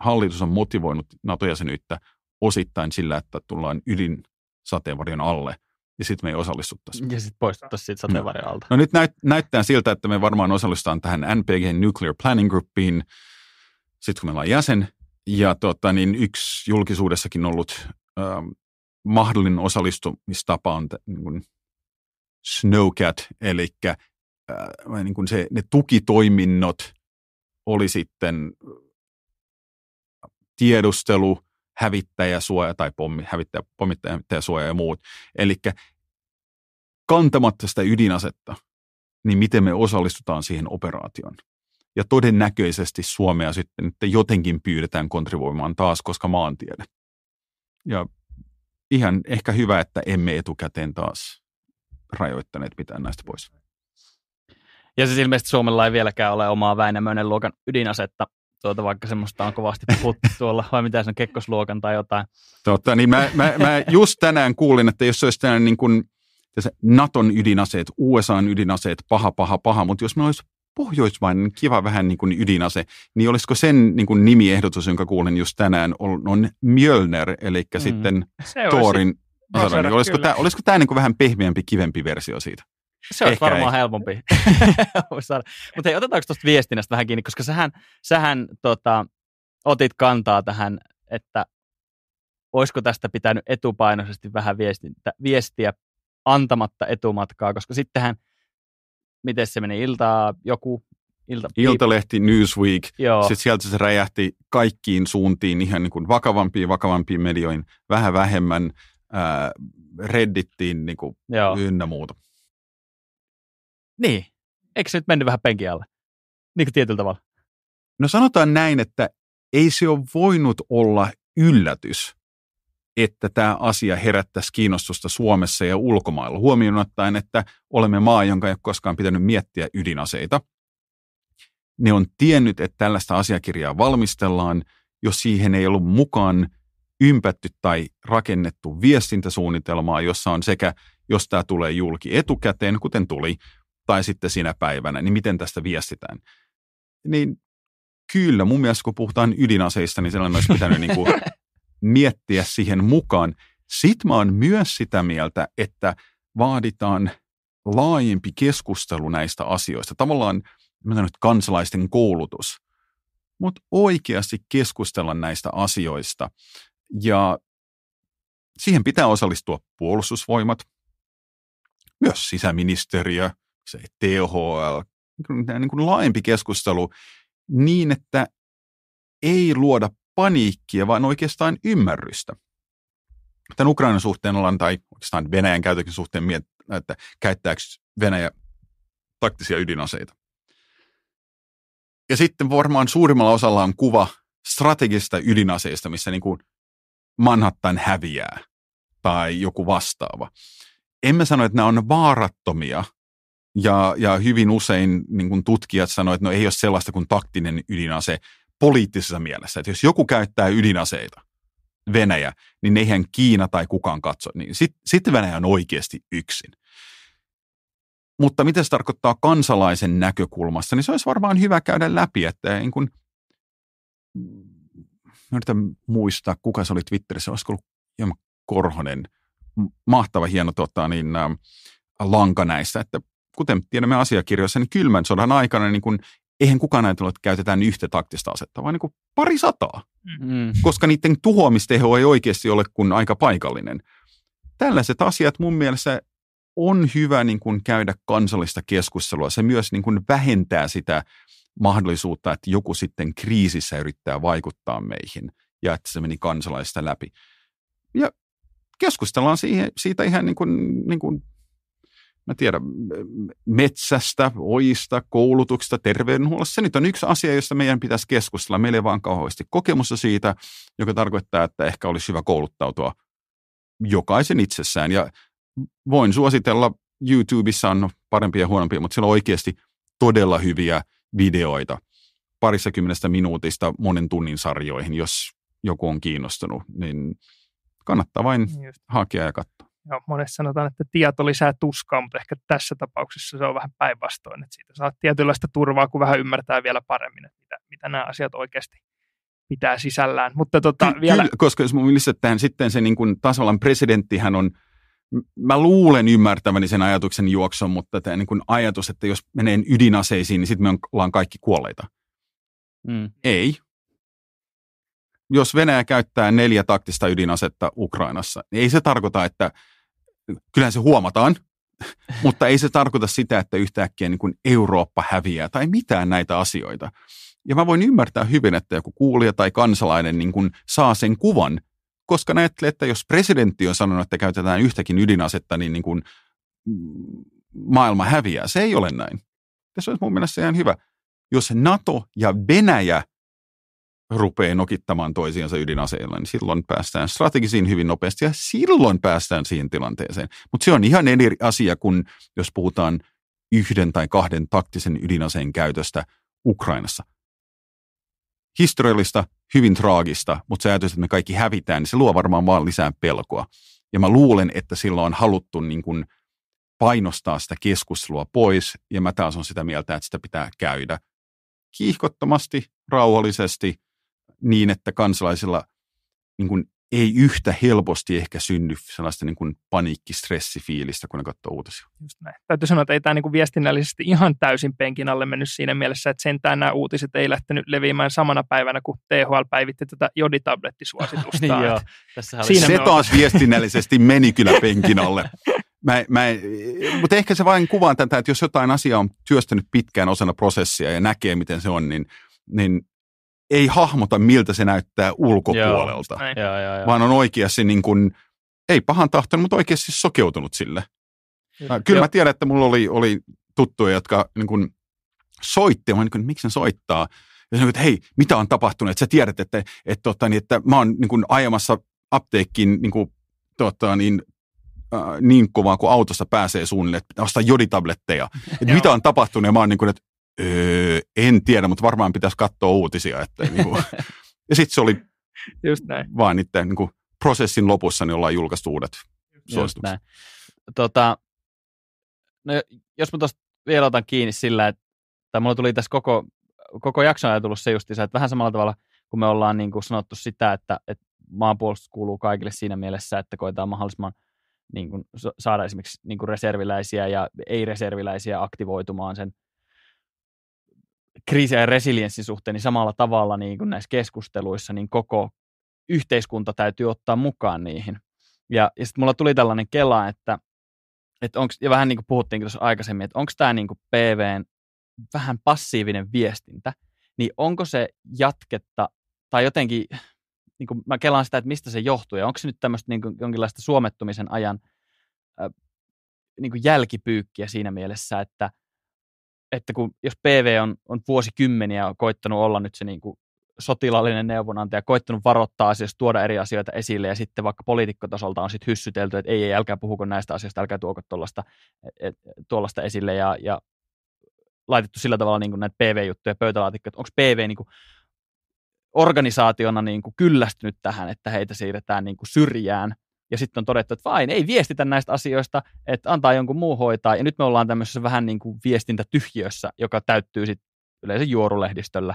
hallitus on motivoinut NATO-jäsenyyttä osittain sillä, että tullaan ydin sateenvarjon alle ja sitten me ei osallistuttaisi. Ja sitten poistuttaisiin siitä no. sateenvarjon alta. No, no nyt näyt, näyttää siltä, että me varmaan osallistutaan tähän NPG Nuclear Planning Groupiin – sitten kun meillä on jäsen, ja tota, niin yksi julkisuudessakin ollut ö, ähm, mahdollinen osallistumistapa on niin kuin snowcat, eli ö, äh, niin kuin se, ne tukitoiminnot oli sitten äh, tiedustelu, hävittäjäsuoja tai pommi, hävittäjä, pommittajasuoja ja muut. Eli kantamatta sitä ydinasetta, niin miten me osallistutaan siihen operaatioon ja todennäköisesti Suomea sitten että jotenkin pyydetään kontrivoimaan taas, koska maantiede. Ja ihan ehkä hyvä, että emme etukäteen taas rajoittaneet mitään näistä pois. Ja siis ilmeisesti Suomella ei vieläkään ole omaa Väinämöinen luokan ydinasetta, tuota, vaikka semmoista on kovasti puhuttu <laughs> tuolla, vai mitä se on, kekkosluokan tai jotain. Totta, niin mä, mä, mä just tänään kuulin, että jos se olisi tänään niin kuin, Naton ydinaseet, USAn ydinaseet, paha, paha, paha, mutta jos me olisi pohjoismainen kiva vähän niin kuin ydinase, niin olisiko sen niin kuin nimiehdotus, jonka kuulin just tänään, on, no on Mjölner, eli mm. sitten Thorin osara. Niin olisiko, tämä, olisiko tämä niin kuin vähän pehmeämpi, kivempi versio siitä? Se olisi Ehkä varmaan ei. helpompi. <laughs> Mutta hei, otetaanko tuosta viestinnästä vähän kiinni, koska sähän, sähän tota, otit kantaa tähän, että olisiko tästä pitänyt etupainoisesti vähän viestintä, viestiä antamatta etumatkaa, koska sittenhän miten se meni iltaa, joku Ilta, Iltalehti, Newsweek, Joo. sitten sieltä se räjähti kaikkiin suuntiin, ihan niin kuin vakavampiin, vakavampiin medioihin, vähän vähemmän äh, reddittiin niin kuin ynnä muuta. Niin, eikö se nyt mennyt vähän penki alle? Niin kuin tietyllä tavalla. No sanotaan näin, että ei se ole voinut olla yllätys, että tämä asia herättäisi kiinnostusta Suomessa ja ulkomailla. Huomioon ottaen, että olemme maa, jonka ei ole koskaan pitänyt miettiä ydinaseita. Ne on tiennyt, että tällaista asiakirjaa valmistellaan, jos siihen ei ollut mukaan ympätty tai rakennettu viestintäsuunnitelmaa, jossa on sekä, jos tämä tulee julki etukäteen, kuten tuli, tai sitten sinä päivänä, niin miten tästä viestitään. Niin kyllä, mun mielestä kun puhutaan ydinaseista, niin sellainen olisi pitänyt niin kuin <laughs> miettiä siihen mukaan. Sitten mä oon myös sitä mieltä, että vaaditaan laajempi keskustelu näistä asioista. Tavallaan, mä sanon, kansalaisten koulutus, mutta oikeasti keskustella näistä asioista. Ja siihen pitää osallistua puolustusvoimat, myös sisäministeriö, se THL, niin, niin kuin laajempi keskustelu niin, että ei luoda paniikkia, vaan oikeastaan ymmärrystä. Tämän Ukrainan suhteen ollaan, tai oikeastaan Venäjän käytöksen suhteen miettää, että käyttääkö Venäjä taktisia ydinaseita. Ja sitten varmaan suurimmalla osalla on kuva strategista ydinaseista, missä niin kuin Manhattan häviää tai joku vastaava. Emme sano, että nämä on vaarattomia, ja, ja hyvin usein niin kuin tutkijat sanoivat, että no ei ole sellaista kuin taktinen ydinase, poliittisessa mielessä, että jos joku käyttää ydinaseita, Venäjä, niin eihän Kiina tai kukaan katso. Niin Sitten sit Venäjä on oikeasti yksin. Mutta mitä se tarkoittaa kansalaisen näkökulmasta, niin se olisi varmaan hyvä käydä läpi, että en kun, yritän muistaa, kuka se oli Twitterissä, olisiko ollut Jemma Korhonen, mahtava hieno tota, niin, ä, ähm, lanka näissä, että kuten tiedämme asiakirjoissa, niin kylmän sodan aikana niin kun eihän kukaan ajatellut, että käytetään yhtä taktista asetta, vaan niin pari sataa, mm. mm. koska niiden tuhoamisteho ei oikeasti ole kuin aika paikallinen. Tällaiset asiat mun mielestä on hyvä niin kuin käydä kansallista keskustelua. Se myös niin kuin vähentää sitä mahdollisuutta, että joku sitten kriisissä yrittää vaikuttaa meihin ja että se meni kansalaista läpi. Ja keskustellaan siihen, siitä ihan niin kuin, niin kuin mä tiedän, metsästä, ojista, koulutuksesta, terveydenhuollosta. Se nyt on yksi asia, josta meidän pitäisi keskustella. Meillä ei vaan kauheasti kokemusta siitä, joka tarkoittaa, että ehkä olisi hyvä kouluttautua jokaisen itsessään. Ja voin suositella, YouTubessa on parempia ja huonompia, mutta siellä on oikeasti todella hyviä videoita parissa kymmenestä minuutista monen tunnin sarjoihin, jos joku on kiinnostunut, niin kannattaa vain Just. hakea ja katsoa ja monessa sanotaan, että tieto lisää tuskaa, mutta ehkä tässä tapauksessa se on vähän päinvastoin, että siitä saa tietynlaista turvaa, kun vähän ymmärtää vielä paremmin, että mitä, mitä nämä asiat oikeasti pitää sisällään. Mutta tota, Ky- vielä... Kyllä, koska jos lisätään sitten se niin kuin tasavallan presidenttihän on, mä luulen ymmärtäväni sen ajatuksen juokson, mutta tämä niin kuin ajatus, että jos menee ydinaseisiin, niin sitten me ollaan kaikki kuolleita. Mm. Ei. Jos Venäjä käyttää neljä taktista ydinasetta Ukrainassa, niin ei se tarkoita, että kyllähän se huomataan, mutta ei se tarkoita sitä, että yhtäkkiä niin kuin Eurooppa häviää tai mitään näitä asioita. Ja mä voin ymmärtää hyvin, että joku kuulija tai kansalainen niin kuin saa sen kuvan, koska näette, että jos presidentti on sanonut, että käytetään yhtäkin ydinasetta, niin, niin kuin mm, maailma häviää. Se ei ole näin. Ja se olisi mun mielestä ihan hyvä. Jos NATO ja Venäjä rupeaa nokittamaan toisiansa ydinaseilla, niin silloin päästään strategisiin hyvin nopeasti ja silloin päästään siihen tilanteeseen. Mutta se on ihan eri asia kuin jos puhutaan yhden tai kahden taktisen ydinaseen käytöstä Ukrainassa. Historiallista, hyvin traagista, mutta se ajatus, että me kaikki hävitään, niin se luo varmaan vaan lisää pelkoa. Ja mä luulen, että sillä on haluttu niin kuin painostaa sitä keskustelua pois, ja mä taas on sitä mieltä, että sitä pitää käydä kiihkottomasti, rauhallisesti – niin, että kansalaisilla niin kuin ei yhtä helposti ehkä synny sellaista niin kuin paniikkistressifiilistä, kun ne katsoo uutisia. Just näin. Täytyy sanoa, että ei tämä niin kuin viestinnällisesti ihan täysin penkin alle mennyt siinä mielessä, että sentään nämä uutiset ei lähtenyt leviämään samana päivänä, kun THL päivitti tätä <laughs> joditablettisuositusta. niin joo, siinä se taas viestinnällisesti meni kyllä <laughs> penkin alle. Mä, mä, mutta ehkä se vain kuvaa tätä, että jos jotain asiaa on työstänyt pitkään osana prosessia ja näkee, miten se on, niin, niin ei hahmota, miltä se näyttää ulkopuolelta, joo, joo, joo, joo. vaan on oikeasti niin kuin, ei pahan tahtonut, mutta oikeasti sokeutunut sille. Kyllä joo. mä tiedän, että mulla oli, oli tuttuja, jotka niin kuin soitti, mä niin kuin, miksi ne soittaa? Ja sanoin, että hei, mitä on tapahtunut? Että sä tiedät, että, että, että, että, että mä oon niin kuin ajamassa apteekkiin niin kuin, tota, niin, äh, niin kovaa kuin autossa pääsee suunnilleen, että ostaa joditabletteja. Että mitä on tapahtunut? Ja mä oon niin kuin, että Öö, en tiedä, mutta varmaan pitäisi katsoa uutisia. Että niin kuin. <laughs> ja sitten se oli Just näin. vaan itse, niin kuin, prosessin lopussa, niin ollaan julkaistu uudet suositukset. Tota, no, jos mä tuosta vielä otan kiinni sillä, että tai mulla tuli tässä koko, koko jakson ajatellut se justiinsa, että vähän samalla tavalla kun me ollaan niin kuin sanottu sitä, että, että maanpuolustus kuuluu kaikille siinä mielessä, että koetaan mahdollisimman niin kuin saada esimerkiksi niin kuin reserviläisiä ja ei-reserviläisiä aktivoitumaan sen kriisiä ja resilienssin suhteen, niin samalla tavalla niin kuin näissä keskusteluissa, niin koko yhteiskunta täytyy ottaa mukaan niihin. Ja, ja sitten mulla tuli tällainen kela, että, että onks, ja vähän niin kuin puhuttiinkin tuossa aikaisemmin, että onko tämä niin PVn vähän passiivinen viestintä, niin onko se jatketta tai jotenkin, niin kuin mä kelaan sitä, että mistä se johtuu ja onko se nyt tämmöistä niin jonkinlaista suomettumisen ajan äh, niin kuin jälkipyykkiä siinä mielessä, että – että kun, jos PV on, on vuosikymmeniä on koittanut olla nyt se niin kuin sotilaallinen neuvonantaja, koittanut varoittaa asioista, tuoda eri asioita esille ja sitten vaikka poliitikkotasolta on sitten hyssytelty, että ei, ei, älkää puhuko näistä asioista, älkää tuoko tuollaista, et, e, tuollaista esille ja, ja laitettu sillä tavalla niin kuin näitä PV-juttuja pöytälaatikkoja, että onko PV niin kuin organisaationa niin kuin kyllästynyt tähän, että heitä siirretään niin kuin syrjään ja sitten on todettu, että vain ei viestitä näistä asioista, että antaa jonkun muu hoitaa, ja nyt me ollaan tämmöisessä vähän niin kuin viestintätyhjiössä, joka täyttyy sitten yleensä juorulehdistöllä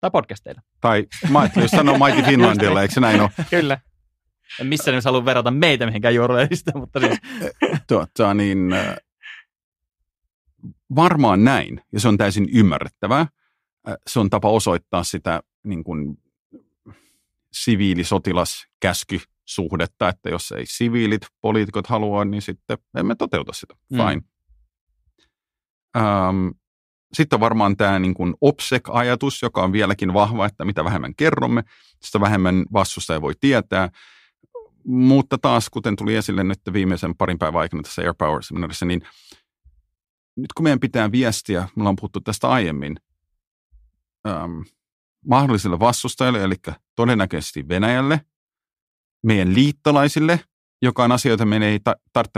tai podcasteilla. Tai jos sanoo Mike Finlandilla, niin. eikö se näin ole? Kyllä. En missä nimessä halua verrata meitä mihinkään juorulehdistöön, mutta siis. tuota, niin, äh, varmaan näin, ja se on täysin ymmärrettävää. Äh, se on tapa osoittaa sitä niin kuin, siviilisotilaskäsky suhdetta, että jos ei siviilit, poliitikot halua, niin sitten emme toteuta sitä. Mm. Fine. Mm. Ähm, sitten varmaan tämä niin kuin OPSEC-ajatus, joka on vieläkin vahva, että mitä vähemmän kerromme, sitä vähemmän ei voi tietää. Mutta taas, kuten tuli esille nyt viimeisen parin päivän aikana tässä Air Power-seminaarissa, niin nyt kun meidän pitää viestiä, me ollaan puhuttu tästä aiemmin, ähm, mahdollisille vastustajille, eli todennäköisesti Venäjälle – meidän liittolaisille, joka on asioita, jota meidän ei ta-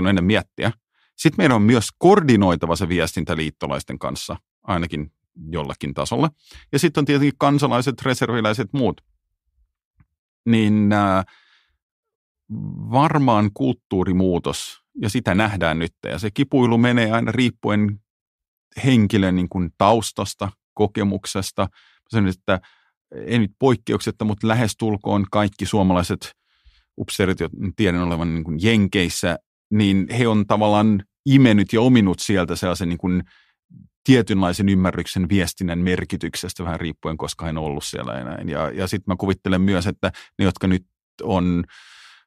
ennen miettiä. Sitten meidän on myös koordinoitava se viestintä liittolaisten kanssa, ainakin jollakin tasolla. Ja sitten on tietenkin kansalaiset, reserviläiset, muut. Niin äh, varmaan kulttuurimuutos, ja sitä nähdään nyt. Ja se kipuilu menee aina riippuen henkilön niin kuin taustasta, kokemuksesta. Sen, että ei nyt poikkeuksetta, mutta lähestulkoon kaikki suomalaiset upseerit, joita tiedän olevan niin kuin Jenkeissä, niin he on tavallaan imennyt ja ominut sieltä sellaisen niin kuin tietynlaisen ymmärryksen viestinnän merkityksestä, vähän riippuen, koska hän on ollut siellä ja näin. Ja, ja sitten mä kuvittelen myös, että ne, jotka nyt on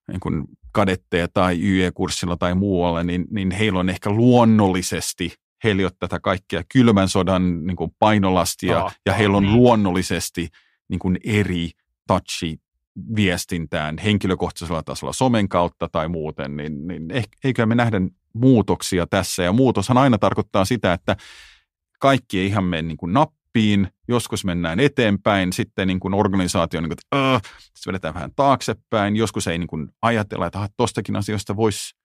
niin kuin kadetteja tai YE-kurssilla tai muualla, niin, niin heillä on ehkä luonnollisesti, heillä on tätä kaikkea kylmän sodan niin kuin painolastia, ja ja heillä on niin. luonnollisesti niin kuin eri touchi viestintään henkilökohtaisella tasolla somen kautta tai muuten, niin, niin eh, eikö me nähdä muutoksia tässä. Ja muutoshan aina tarkoittaa sitä, että kaikki ei ihan mene niin kuin nappiin, joskus mennään eteenpäin, sitten niin kuin organisaatio, niin kuin, että, äh, sitten vedetään vähän taaksepäin, joskus ei niin kuin ajatella, että tuostakin asiasta voisi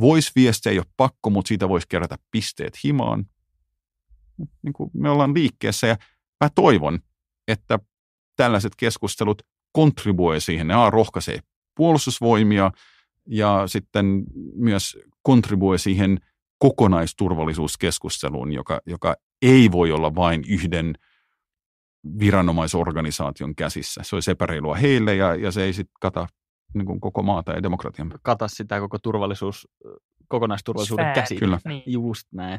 vois viestiä, ei ole pakko, mutta siitä voisi kerätä pisteet himaan. Niin kuin me ollaan liikkeessä ja mä toivon, että tällaiset keskustelut kontribuoi siihen. Ne A rohkaisee puolustusvoimia ja sitten myös kontribuoi siihen kokonaisturvallisuuskeskusteluun, joka, joka ei voi olla vain yhden viranomaisorganisaation käsissä. Se olisi epäreilua heille ja, ja se ei sitten kata niin kuin koko maata ja demokratian. Kata sitä koko turvallisuus, kokonaisturvallisuuden Sfääri. Kyllä. Niin. Just näin.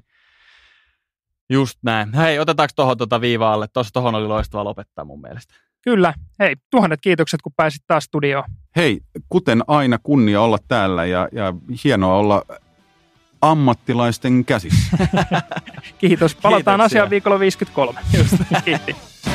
Just näin. Hei, otetaanko tuohon tuota viivaa alle? Tuossa tuohon oli loistava lopettaa mun mielestä. Kyllä. Hei, tuhannet kiitokset, kun pääsit taas studioon. Hei, kuten aina kunnia olla täällä ja, ja hienoa olla ammattilaisten käsissä. <laughs> Kiitos. Palataan Kiitoksia. asiaan viikolla 53. <laughs> Just. Kiitos.